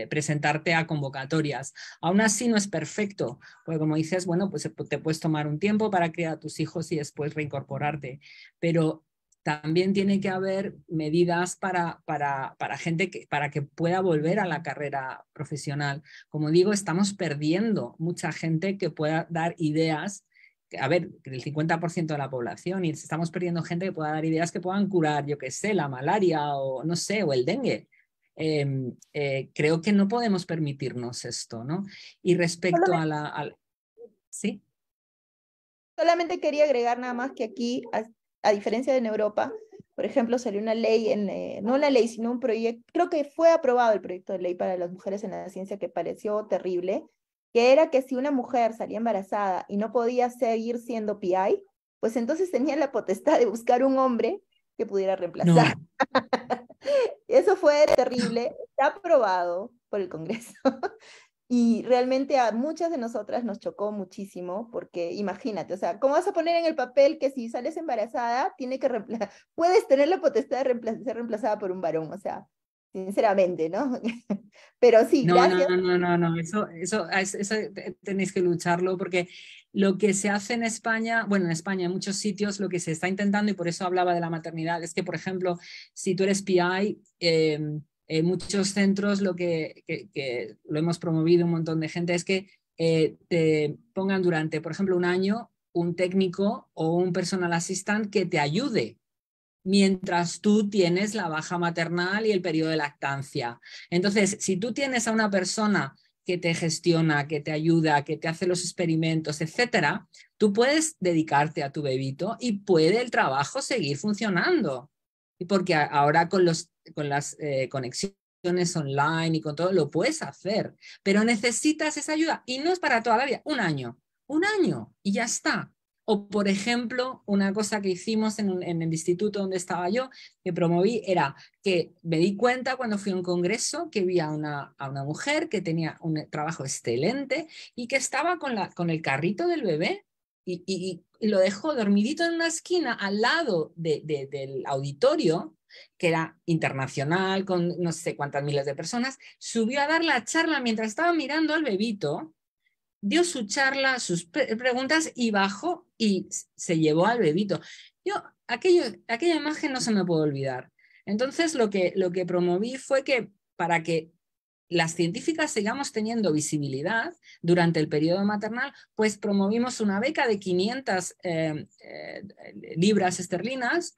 presentarte a convocatorias. Aún así no es perfecto, porque como dices, bueno, pues eh, te puedes tomar un tiempo para criar a tus hijos y después reincorporarte, pero también tiene que haber medidas para, para, para gente que, para que pueda volver a la carrera profesional. Como digo, estamos perdiendo mucha gente que pueda dar ideas a ver, el 50% de la población y estamos perdiendo gente que pueda dar ideas que puedan curar, yo que sé, la malaria o no sé, o el dengue. Em, eh, creo que no podemos permitirnos esto, ¿no? Y respecto a, la, ¿Sí? Solamente quería agregar nada más que aquí, a, diferencia de en Europa, por ejemplo, salió una ley, en, eh, no una ley, sino un proyecto, creo que fue aprobado el proyecto de ley para las mujeres en la ciencia que pareció terrible, que era que si una mujer salía embarazada y no podía seguir siendo PI, pues entonces tenía la potestad de buscar un hombre que pudiera reemplazar. *laughs* Eso fue terrible, está aprobado por el Congreso. *laughs* Y realmente a muchas de nosotras nos chocó muchísimo, porque imagínate, o sea, ¿cómo vas a poner en el papel que si sales embarazada, tiene que *laughs* puedes tener la potestad de ser reemplazada por un varón? O sea, sinceramente, ¿no? *laughs* Pero sí, no, gracias. No, no, no, no, eso, eso, tenéis que lucharlo porque lo que se hace en España, bueno, en España, en muchos sitios, lo que se está intentando, y por eso hablaba de la maternidad, es que, por ejemplo, si tú eres PI, em, en muchos centros lo que, lo hemos promovido un montón de gente es que eh, te pongan durante, por ejemplo, un año un técnico o un personal assistant que te ayude mientras tú tienes la baja maternal y el periodo de lactancia. Entonces, si tú tienes a una persona que te gestiona, que te ayuda, que te hace los experimentos, etcétera, tú puedes dedicarte a tu bebito y puede el trabajo seguir funcionando. Y porque ahora con, las eh, conexiones online y con todo lo puedes hacer, pero necesitas esa ayuda y no es para toda la vida, un año, un año y ya está. O, por ejemplo, una cosa que hicimos en, el instituto donde estaba yo, que promoví, era que me di cuenta cuando fui a un congreso que vi a una, mujer que tenía un trabajo excelente y que estaba con, la, con el carrito del bebé y, lo dejó dormidito en una esquina al lado del auditorio, que era internacional, con no sé cuántas miles de personas, subió a dar la charla mientras estaba mirando al bebito dio su charla, sus preguntas y bajó y se llevó al bebito. Yo, aquello, aquella imagen no se me puede olvidar. Entonces, lo que, lo que promoví fue que para que las científicas sigamos teniendo visibilidad durante el periodo maternal, pues promovimos una beca de 500 em, eh, libras esterlinas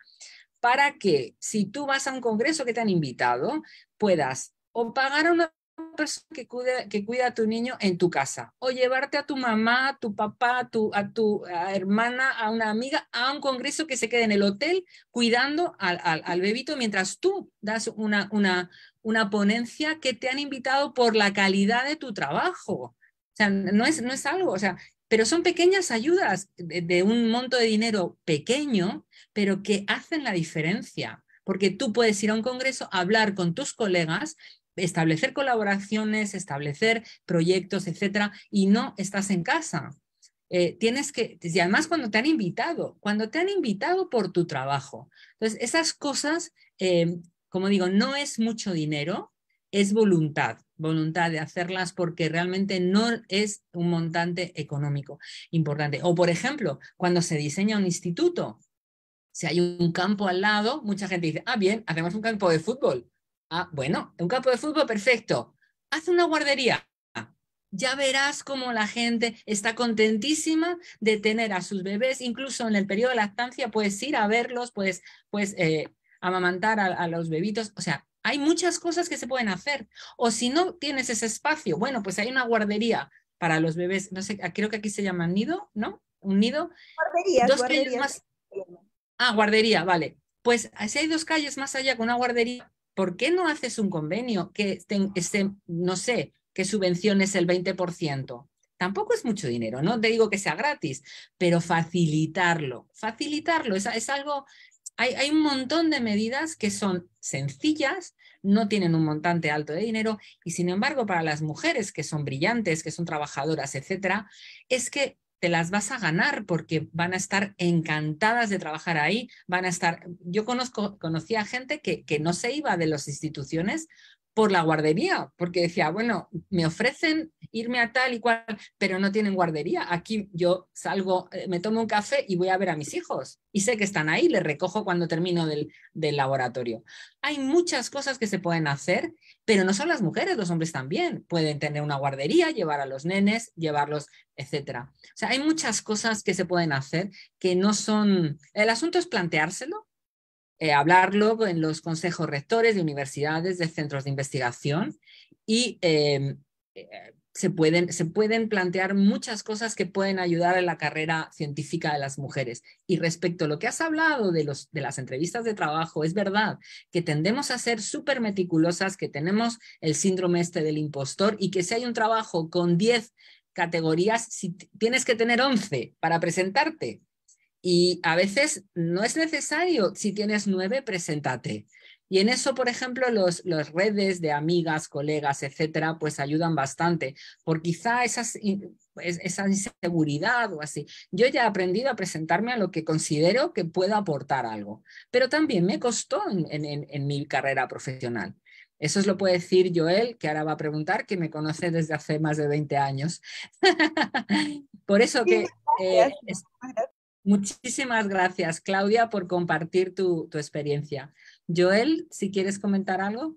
para que si tú vas a un congreso que te han invitado, puedas o pagar una persona que cuida, que a tu niño en tu casa o llevarte a tu mamá, a tu papá, a tu, a tu hermana, a una amiga, a un congreso que se quede en el hotel cuidando al, bebito mientras tú das una, una, una ponencia que te han invitado por la calidad de tu trabajo. O sea, no es, no es algo, o sea, pero son pequeñas ayudas de, de, un monto de dinero pequeño, pero que hacen la diferencia. Porque tú puedes ir a un congreso, hablar con tus colegas establecer colaboraciones, establecer proyectos, etcétera, y no estás en casa. Eh, tienes que, y además cuando te han invitado, cuando te han invitado por tu trabajo. Entonces, esas cosas, eh, como digo, no es mucho dinero, es voluntad, voluntad de hacerlas porque realmente no es un montante económico importante. O, por ejemplo, cuando se diseña un instituto, si hay un campo al lado, mucha gente dice, ah, bien, hacemos un campo de fútbol. Ah, bueno, un campo de fútbol, perfecto. Haz una guardería. Ya verás cómo la gente está contentísima de tener a sus bebés, incluso en el periodo de lactancia puedes ir a verlos, puedes, puedes eh, amamantar a, los bebitos. O sea, hay muchas cosas que se pueden hacer. O si no tienes ese espacio, bueno, pues hay una guardería para los bebés, no sé, creo que aquí se llama nido, ¿no? Un nido. Guardería. Dos calles más. Ah, guardería, vale. Pues si hay dos calles más allá con una guardería, ¿por qué no haces un convenio que, no sé, que subvenciones el 20%? Tampoco es mucho dinero, no te digo que sea gratis, pero facilitarlo, facilitarlo, es, algo, hay, hay un montón de medidas que son sencillas, no tienen un montante alto de dinero y sin embargo para las mujeres que son brillantes, que son trabajadoras, etcétera, es que te las vas a ganar porque van a estar encantadas de trabajar ahí, van a estar, yo conozco, conocía gente que, que no se iba de las instituciones por la guardería, porque decía, bueno, me ofrecen irme a tal y cual, pero no tienen guardería. Aquí yo salgo, eh, me tomo un café y voy a ver a mis hijos. Y sé que están ahí, les recojo cuando termino del, del laboratorio. Hay muchas cosas que se pueden hacer, pero no son las mujeres, los hombres también. Pueden tener una guardería, llevar a los nenes, llevarlos, etcétera. O sea, hay muchas cosas que se pueden hacer que no son... El asunto es planteárselo eh, hablarlo en los consejos rectores de universidades, de centros de investigación y em, eh, se, pueden, se pueden plantear muchas cosas que pueden ayudar en la carrera científica de las mujeres. Y respecto a lo que has hablado de, de las entrevistas de trabajo, es verdad que tendemos a ser súper meticulosas, que tenemos el síndrome este del impostor y que si hay un trabajo con 10 categorías, tienes que tener 11 para presentarte. Y a veces no es necesario, si tienes nueve, preséntate. Y en eso, por ejemplo, las redes de amigas, colegas, etcétera, pues ayudan bastante, por quizá esas, esa inseguridad o así. Yo ya he aprendido a presentarme a lo que considero que pueda aportar algo, pero también me costó en, mi carrera profesional. Eso es lo puede decir Joel, que ahora va a preguntar, que me conoce desde hace más de 20 años. *laughs* por eso que... Muchísimas gracias, Claudia, por compartir tu, experiencia. Joel, si quieres comentar algo.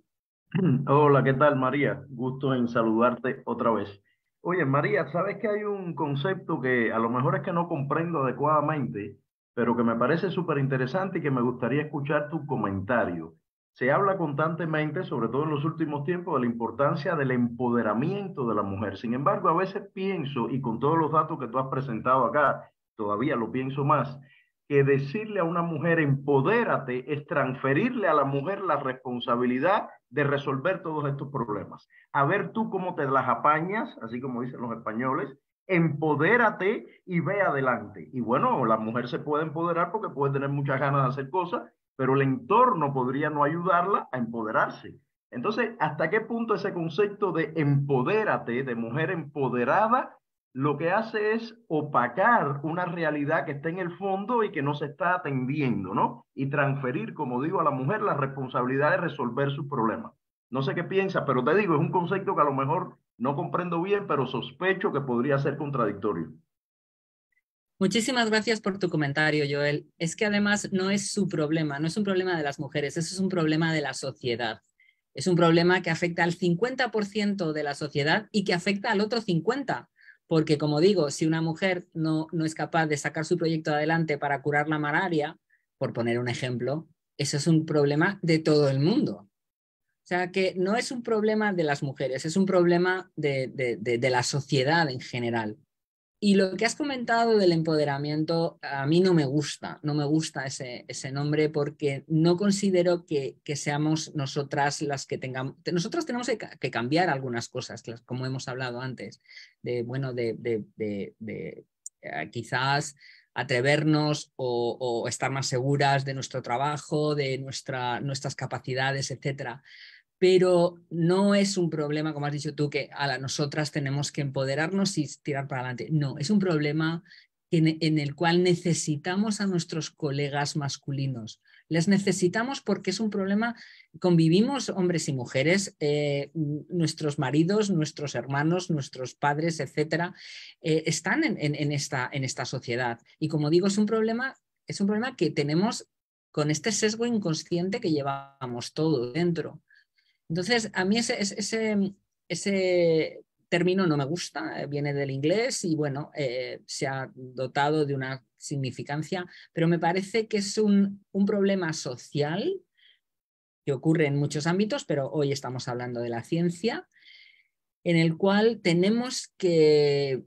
*clears throat* Hola, ¿qué tal, María? Gusto en saludarte otra vez. Oye, María, sabes que hay un concepto que a lo mejor es que no comprendo adecuadamente, pero que me parece súper interesante y que me gustaría escuchar tu comentario. Se habla constantemente, sobre todo en los últimos tiempos, de la importancia del empoderamiento de la mujer. Sin embargo, a veces pienso, y con todos los datos que tú has presentado acá, todavía lo pienso más, que decirle a una mujer empodérate es transferirle a la mujer la responsabilidad de resolver todos estos problemas. A ver tú cómo te las apañas, así como dicen los españoles, empodérate y ve adelante. Y bueno, la mujer se puede empoderar porque puede tener muchas ganas de hacer cosas, pero el entorno podría no ayudarla a empoderarse. Entonces, ¿hasta qué punto ese concepto de empodérate, de mujer empoderada, lo que hace es opacar una realidad que está en el fondo y que no se está atendiendo, ¿no? Y transferir, como digo, a la mujer la responsabilidad de resolver sus problemas. No sé qué piensa, pero te digo, es un concepto que a lo mejor no comprendo bien, pero sospecho que podría ser contradictorio. Muchísimas gracias por tu comentario, Joel. Es que además no es su problema, no es un problema de las mujeres, eso es un problema de la sociedad. Es un problema que afecta al 50% de la sociedad y que afecta al otro 50% porque como digo, si una mujer no, es capaz de sacar su proyecto adelante para curar la malaria, por poner un ejemplo, eso es un problema de todo el mundo. O sea que no es un problema de las mujeres, es un problema de la sociedad en general. Y lo que has comentado del empoderamiento, a mí no me gusta, no me gusta ese, ese nombre porque no considero que, que, seamos nosotras las que tengamos, nosotras tenemos que, cambiar algunas cosas, como hemos hablado antes, de, bueno, de, de, de, eh, quizás atrevernos o, estar más seguras de nuestro trabajo, de nuestra, nuestras capacidades, etcétera pero no es un problema, como has dicho tú, que a las nosotras tenemos que empoderarnos y tirar para adelante. No, es un problema en, el cual necesitamos a nuestros colegas masculinos. Les necesitamos porque es un problema, convivimos hombres y mujeres, eh, nuestros maridos, nuestros hermanos, nuestros padres, etcétera, eh, están en, esta, sociedad. Y como digo, es un problema, es un problema que tenemos con este sesgo inconsciente que llevamos todo dentro. Entonces, a mí ese, ese, ese término no me gusta, eh, viene del inglés y bueno, eh, se ha dotado de una significancia, pero me parece que es un problema social que ocurre en muchos ámbitos, pero hoy estamos hablando de la ciencia, en el cual tenemos que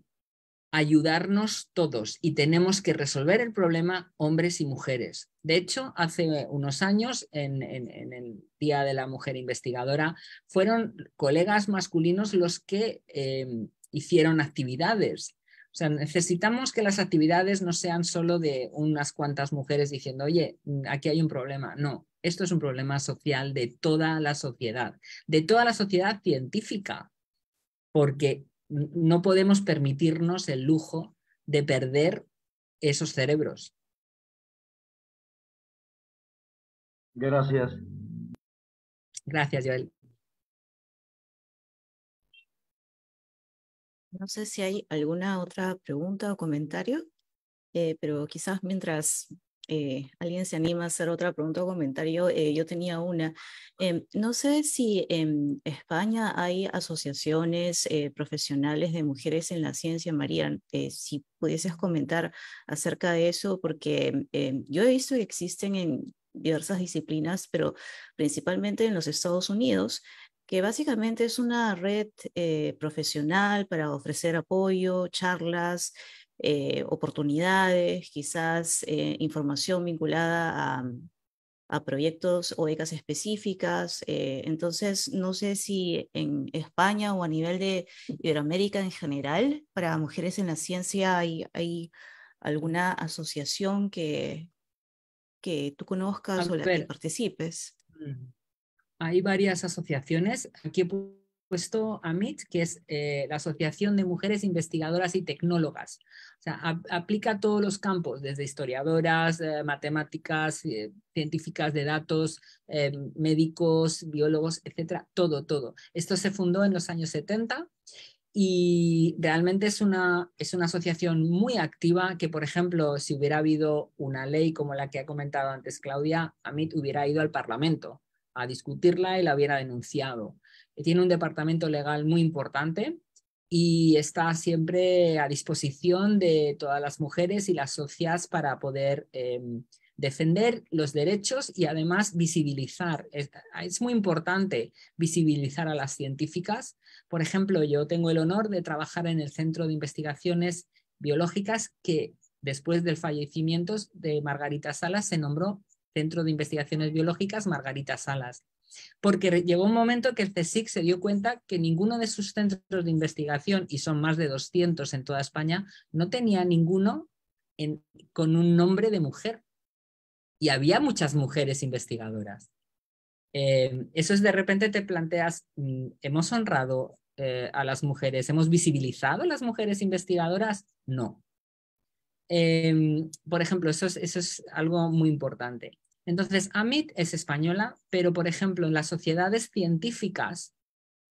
ayudarnos todos y tenemos que resolver el problema hombres y mujeres. De hecho, hace unos años, en, el Día de la Mujer Investigadora, fueron colegas masculinos los que eh, hicieron actividades. O sea, necesitamos que las actividades no sean solo de unas cuantas mujeres diciendo, oye, aquí hay un problema. No, esto es un problema social de toda la sociedad, de toda la sociedad científica, porque no podemos permitirnos el lujo de perder esos cerebros. Gracias. Gracias, Joel. No sé si hay alguna otra pregunta o comentario, eh, pero quizás mientras eh, alguien se anima a hacer otra pregunta o comentario, eh, yo tenía una. Em, no sé si en España hay asociaciones eh, profesionales de mujeres en la ciencia, María, si pudieses comentar acerca de eso, porque em, yo he visto que existen en diversas disciplinas, pero principalmente en los Estados Unidos, que básicamente es una red profesional para ofrecer apoyo, charlas, eh, oportunidades, quizás eh, información vinculada mm, a, proyectos o becas específicas. Eh, entonces, no sé si en España o a nivel de Iberoamérica en general, para mujeres en la ciencia hay, alguna asociación que, tú conozcas o la que participes. Mm. Hay varias asociaciones. Aquí puesto AMIT, que es eh, la Asociación de Mujeres Investigadoras y Tecnólogas. O sea, a, aplica todos los campos, desde historiadoras, eh, matemáticas, eh, científicas de datos, médicos, biólogos, etcétera, todo, todo. Esto se fundó en los años 70 y realmente es una, es una asociación muy activa que, por ejemplo, si hubiera habido una ley como la que ha comentado antes Claudia, AMIT hubiera ido al Parlamento a discutirla y la hubiera denunciado tiene un departamento legal muy importante y está siempre a disposición de todas las mujeres y las socias para poder em, defender los derechos y además visibilizar. es, muy importante visibilizar a las científicas. Por ejemplo, yo tengo el honor de trabajar en el Centro de Investigaciones Biológicas que después del fallecimiento de Margarita Salas se nombró Centro de Investigaciones Biológicas Margarita Salas porque llegó un momento que el CSIC se dio cuenta que ninguno de sus centros de investigación, y son más de 200 en toda España, no tenía ninguno con un nombre de mujer. Y había muchas mujeres investigadoras. Eh, eso es de repente te planteas, mm, ¿hemos honrado eh, a las mujeres? ¿Hemos visibilizado a las mujeres investigadoras? No. Eh, por ejemplo, eso es algo muy importante. Entonces, Amit es española, pero por ejemplo, en las sociedades científicas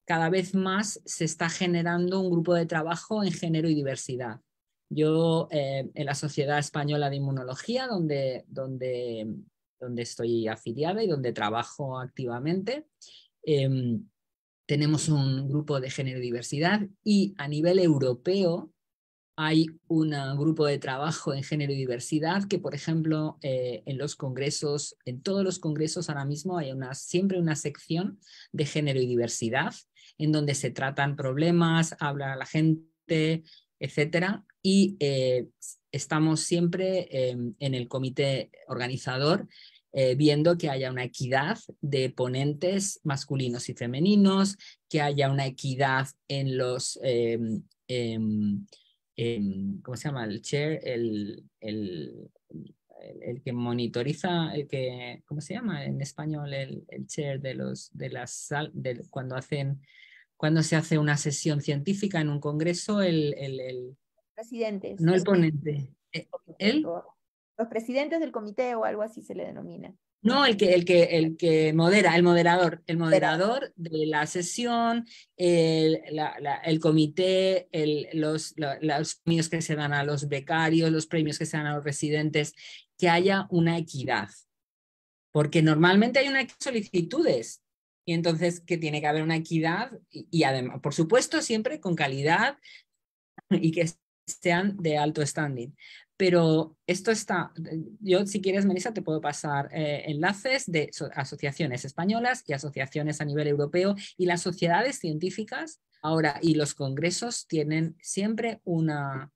cada vez más se está generando un grupo de trabajo en género y diversidad. Yo eh, en la Sociedad Española de Inmunología, donde, estoy afiliada y donde trabajo activamente, em, tenemos un grupo de género y diversidad y a nivel europeo hay un ah, grupo de trabajo en género y diversidad que, por ejemplo, eh, en los congresos, en todos los congresos ahora mismo hay una, siempre una sección de género y diversidad en donde se tratan problemas, habla la gente, etcétera. Y eh, estamos siempre em, en el comité organizador eh, viendo que haya una equidad de ponentes masculinos y femeninos, que haya una equidad en los, em, em, Em, ¿cómo se llama? El chair, el, que monitoriza, el que, ¿cómo se llama en español? El, el chair de, los, de las sal, cuando hacen, cuando se hace una sesión científica en un congreso, el... el, No el ponente. Eh, los presidentes del comité o algo así se le denomina. No, el que, el que, el que modera, el moderador, el moderador de la sesión, el, comité, los, premios que se dan a los becarios, los premios que se dan a los residentes, que haya una equidad. Porque normalmente hay una solicitudes y entonces que tiene que haber una equidad y, y además, por supuesto, siempre con calidad y que sean de alto standing. Pero esto está, yo si quieres, Melissa, te puedo pasar eh, enlaces de asociaciones españolas y asociaciones a nivel europeo y las sociedades científicas ahora y los congresos tienen siempre una,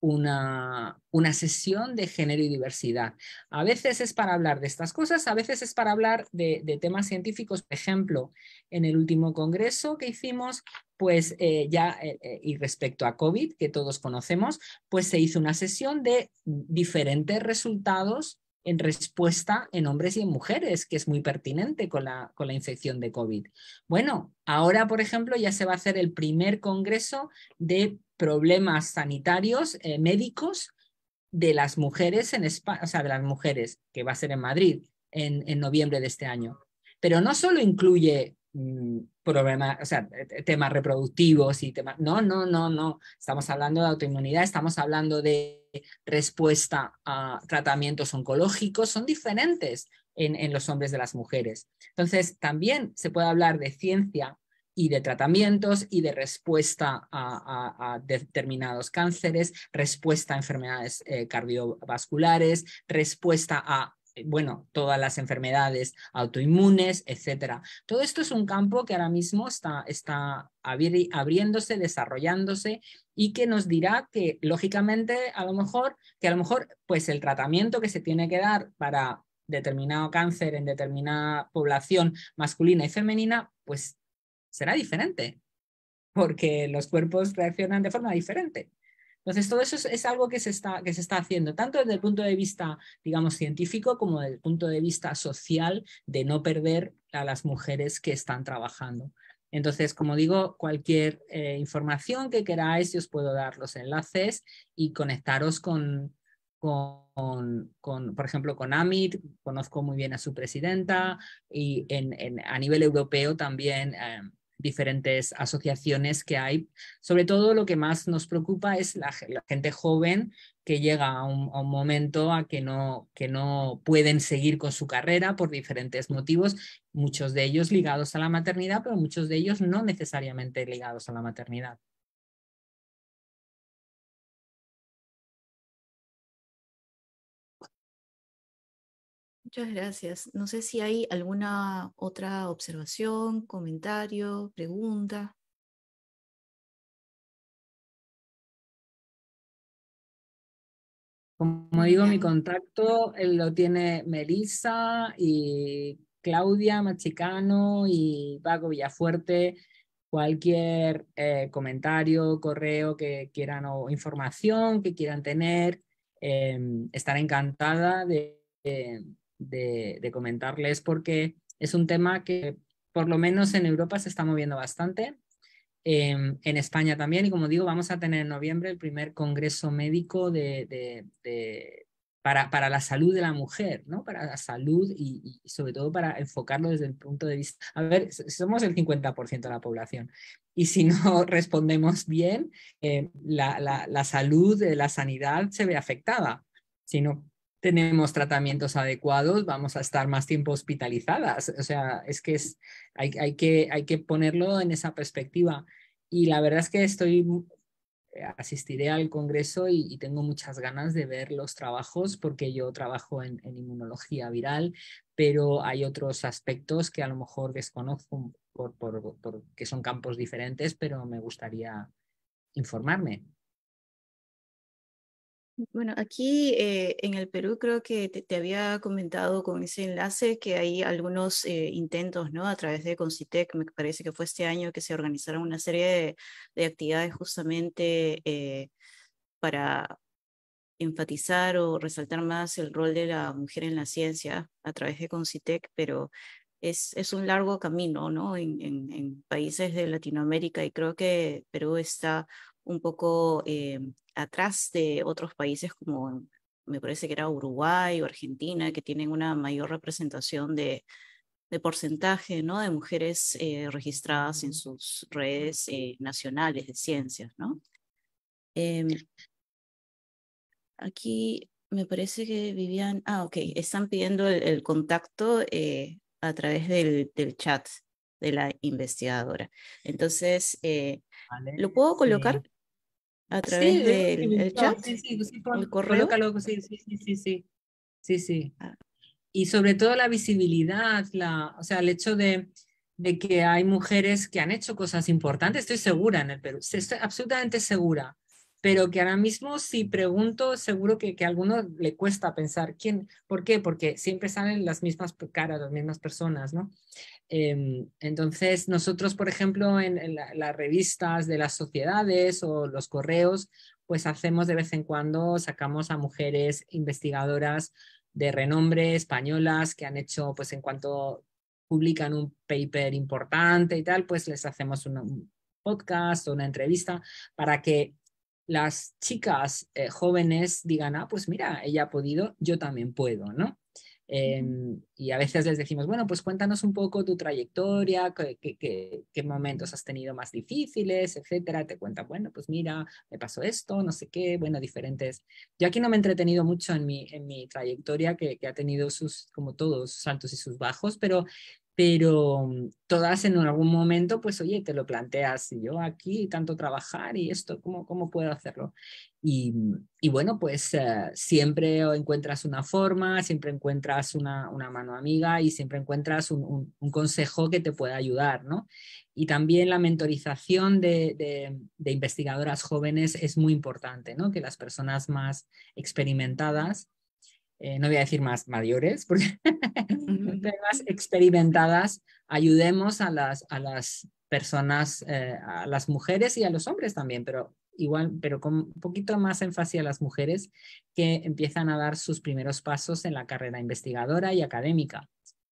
una, sesión de género y diversidad. A veces es para hablar de estas cosas, a veces es para hablar de, temas científicos. Por ejemplo, en el último congreso que hicimos, pues eh, ya, eh, eh, y respecto a COVID, que todos conocemos, pues se hizo una sesión de diferentes resultados en respuesta en hombres y en mujeres, que es muy pertinente con la, con la, infección de COVID. Bueno, ahora, por ejemplo, ya se va a hacer el primer congreso de problemas sanitarios eh, médicos de las mujeres en España, o sea, de las mujeres, que va a ser en Madrid en, noviembre de este año. Pero no solo incluye mm, problemas, o sea, temas reproductivos y temas, no, no, no, no, estamos hablando de autoinmunidad, estamos hablando de respuesta a tratamientos oncológicos son diferentes en, los hombres de las mujeres. Entonces, también se puede hablar de ciencia y de tratamientos y de respuesta a, determinados cánceres, respuesta a enfermedades eh, cardiovasculares, respuesta a eh, bueno, todas las enfermedades autoinmunes, etcétera. Todo esto es un campo que ahora mismo está, está abriéndose, desarrollándose y que nos dirá que, lógicamente, a lo mejor, que a lo mejor, pues el tratamiento que se tiene que dar para determinado cáncer en determinada población masculina y femenina, pues será diferente, porque los cuerpos reaccionan de forma diferente. Entonces, todo eso es, algo que se, está, que se está haciendo, tanto desde el punto de vista, digamos, científico, como desde el punto de vista social, de no perder a las mujeres que están trabajando. Entonces, como digo, cualquier eh, información que queráis, yo os puedo dar los enlaces y conectaros con, con, con, por ejemplo, con Amit, conozco muy bien a su presidenta y en, a nivel europeo también em, diferentes asociaciones que hay. Sobre todo lo que más nos preocupa es la, gente joven que llega a un, a un, momento a que no, que no pueden seguir con su carrera por diferentes motivos, muchos de ellos ligados a la maternidad, pero muchos de ellos no necesariamente ligados a la maternidad. Muchas gracias. No sé si hay alguna otra observación, comentario, pregunta. Como digo, mi contacto lo tiene Melissa y Claudia Machicano y Paco Villafuerte. Cualquier eh, comentario, correo que quieran o información que quieran tener, em, estaré encantada de, em, de, comentarles porque es un tema que por lo menos en Europa se está moviendo bastante, em, en España también, y como digo, vamos a tener en noviembre el primer congreso médico de, para, para, la salud de la mujer, ¿no? para la salud y, sobre todo para enfocarlo desde el punto de vista, a ver, somos el 50% de la población y si no *laughs* respondemos bien, em, la, la, la salud, eh, la sanidad se ve afectada. Si no tenemos tratamientos adecuados, vamos a estar más tiempo hospitalizadas. O sea, es que, hay, que hay que ponerlo en esa perspectiva. Y la verdad es que estoy eh, asistiré al congreso y, tengo muchas ganas de ver los trabajos porque yo trabajo en, inmunología viral, pero hay otros aspectos que a lo mejor desconozco por, porque son campos diferentes, pero me gustaría informarme. Bueno, aquí eh, en el Perú creo que te, había comentado con ese enlace que hay algunos eh, intentos, ¿no? A través de Concitec, me parece que fue este año que se organizaron una serie de, actividades justamente eh, para enfatizar o resaltar más el rol de la mujer en la ciencia a través de Concitec, pero es, es un largo camino, ¿no? En, en, países de Latinoamérica y creo que Perú está un poco em, atrás de otros países como me parece que era Uruguay o Argentina, que tienen una mayor representación de, porcentaje ¿no? de mujeres eh, registradas en sus redes eh, nacionales de ciencias. ¿no? Em, aquí me parece que Vivian, ah, ok, están pidiendo el, contacto eh, a través del, chat de la investigadora. Entonces, ¿lo puedo colocar? a través del chat. Sí, sí, sí, el correo. sí, sí, sí, sí. sí, sí. Ah. Y sobre todo la visibilidad, la, o sea, el hecho de, de que hay mujeres que han hecho cosas importantes, estoy segura en el Perú, estoy absolutamente segura pero que ahora mismo si pregunto, seguro que, a alguno le cuesta pensar quién, ¿por qué? Porque siempre salen las mismas caras, las mismas personas, ¿no? Em, entonces, nosotros, por ejemplo, en, las revistas de las sociedades o los correos, pues hacemos de vez en cuando, sacamos a mujeres investigadoras de renombre españolas que han hecho, pues en cuanto publican un paper importante y tal, pues les hacemos un podcast o una entrevista para que las chicas eh, jóvenes digan, ah, pues mira, ella ha podido, yo también puedo, ¿no? Em, y a veces les decimos, bueno, pues cuéntanos un poco tu trayectoria, qué, momentos has tenido más difíciles, etcétera. Te cuenta, bueno, pues mira, me pasó esto, no sé qué, bueno, diferentes. Yo aquí no me he entretenido mucho en mi, en mi trayectoria, que, que, ha tenido sus, como todos, sus altos y sus bajos, pero pero mm, todas en algún momento, pues oye, te lo planteas, y yo aquí tanto trabajar y esto, ¿cómo, puedo hacerlo? Y, mm, bueno, pues eh, siempre encuentras una forma, siempre encuentras una, mano amiga y siempre encuentras un, consejo que te pueda ayudar, ¿no? Y también la mentorización de, de investigadoras jóvenes es muy importante, ¿no? Que las personas más experimentadas eh, no voy a decir más mayores, porque *laughs* más experimentadas, ayudemos a las, a las personas, eh, a las mujeres y a los hombres también, pero igual, pero con un poquito más énfasis a las mujeres que empiezan a dar sus primeros pasos en la carrera investigadora y académica,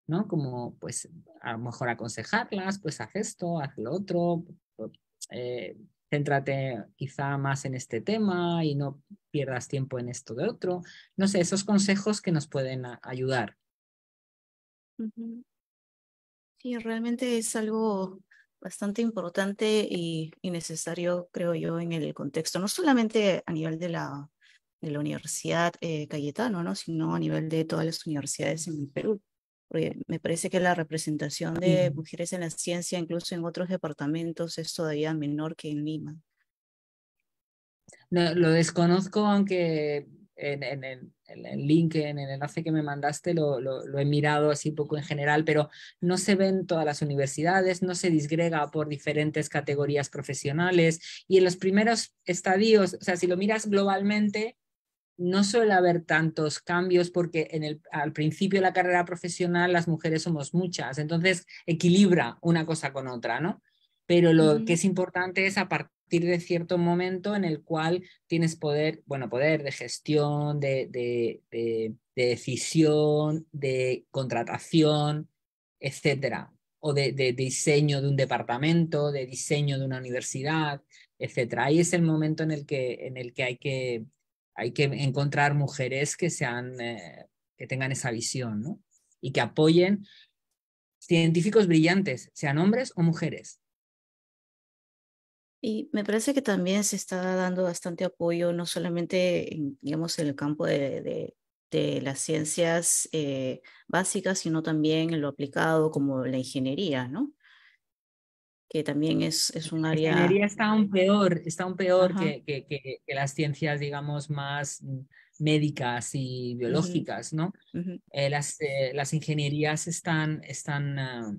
¿no? Como, pues, a lo mejor aconsejarlas, pues, haz esto, haz lo otro, eh, céntrate quizá más en este tema y no pierdas tiempo en esto de otro. No sé, esos consejos que nos pueden ayudar. Sí, realmente es algo bastante importante y, necesario, creo yo, en el contexto, no solamente a nivel de la, Universidad eh, Cayetano, sino a nivel de todas las universidades en Perú me parece que la representación de mujeres en la ciencia, incluso en otros departamentos, es todavía menor que en Lima. No, lo desconozco, aunque en, el link, en el enlace que me mandaste, lo, lo, he mirado así poco en general, pero no se ven todas las universidades, no se disgrega por diferentes categorías profesionales y en los primeros estadios, o sea, si lo miras globalmente, no suele haber tantos cambios porque en el, al principio de la carrera profesional las mujeres somos muchas, entonces equilibra una cosa con otra, ¿no? Pero lo que es importante es a partir de cierto momento en el cual tienes poder, bueno, poder de gestión, de, de, decisión, de contratación, etcétera, o de, de diseño de un departamento, de diseño de una universidad, etcétera. Ahí es el momento en el que, en el que hay que hay que encontrar mujeres que, eh, que tengan esa visión y que apoyen científicos brillantes, sean hombres o mujeres. Y me parece que también se está dando bastante apoyo, no solamente en, digamos, en el campo de, las ciencias eh, básicas, sino también en lo aplicado como la ingeniería, ¿no? que también es, es un área... La ingeniería está aún peor, está aún peor que, que, las ciencias, digamos, más médicas y biológicas, ¿no? Eh, las, eh, las, ingenierías están, están ah,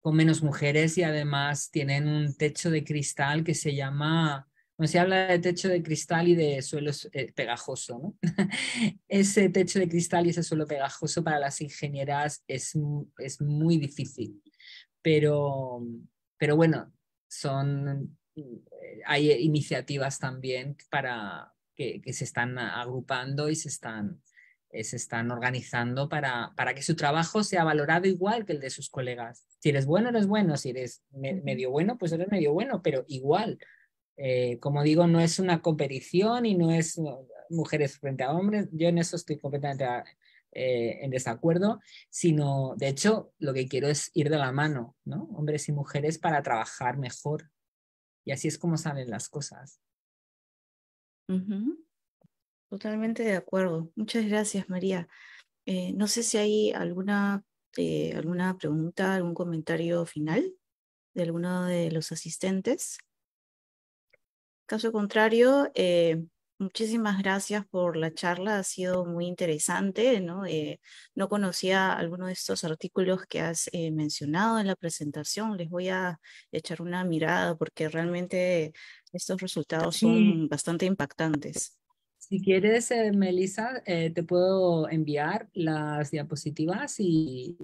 con menos mujeres y además tienen un techo de cristal que se llama cuando se habla de techo de cristal y de suelo eh, pegajoso, ¿no? *laughs* ese techo de cristal y ese suelo pegajoso para las ingenieras es, es muy difícil, pero, pero bueno, son, eh, hay iniciativas también para, que, se están agrupando y se están, eh, se están organizando para, para que su trabajo sea valorado igual que el de sus colegas. Si eres bueno, eres bueno. Si eres medio bueno, pues eres medio bueno, pero igual. Eh, como digo, no es una competición y no es mujeres frente a hombres. Yo en eso estoy completamente eh, en desacuerdo, sino, de hecho, lo que quiero es ir de la mano, ¿no? Hombres y mujeres para trabajar mejor. Y así es como salen las cosas. Totalmente de acuerdo. Muchas gracias, María. Eh, no sé si hay alguna, eh, alguna pregunta, algún comentario final de alguno de los asistentes. Caso contrario, Muchísimas gracias por la charla, ha sido muy interesante, ¿no? Eh, no conocía alguno de estos artículos que has eh, mencionado en la presentación, les voy a echar una mirada porque realmente estos resultados son bastante impactantes. Si quieres, eh, Melissa, eh, te puedo enviar las diapositivas y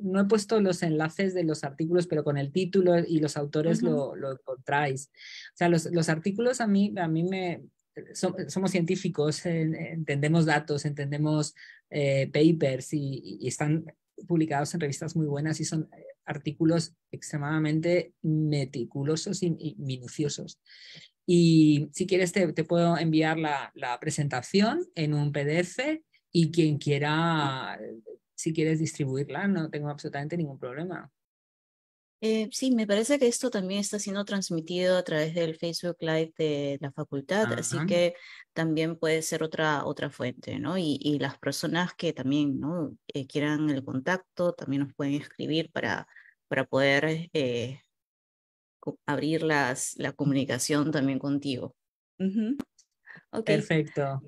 no he puesto los enlaces de los artículos, pero con el título y los autores lo, lo, encontráis. O sea, los, los artículos a mí, a mí me, somos científicos, entendemos datos, entendemos eh, papers y, están publicados en revistas muy buenas y son eh, artículos extremadamente meticulosos y, minuciosos. Y si quieres te, puedo enviar la presentación en un PDF y quien quiera, si quieres distribuirla, no tengo absolutamente ningún problema. Eh, sí, me parece que esto también está siendo transmitido a través del Facebook Live de la facultad, así que también puede ser otra, otra fuente, ¿no? Y, las personas que también eh, quieran el contacto, también nos pueden escribir para, para poder eh, abrir la comunicación también contigo. Perfecto.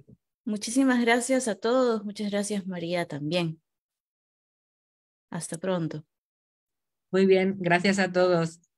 Muchísimas gracias a todos, muchas gracias María también. Hasta pronto. Muy bien, gracias a todos.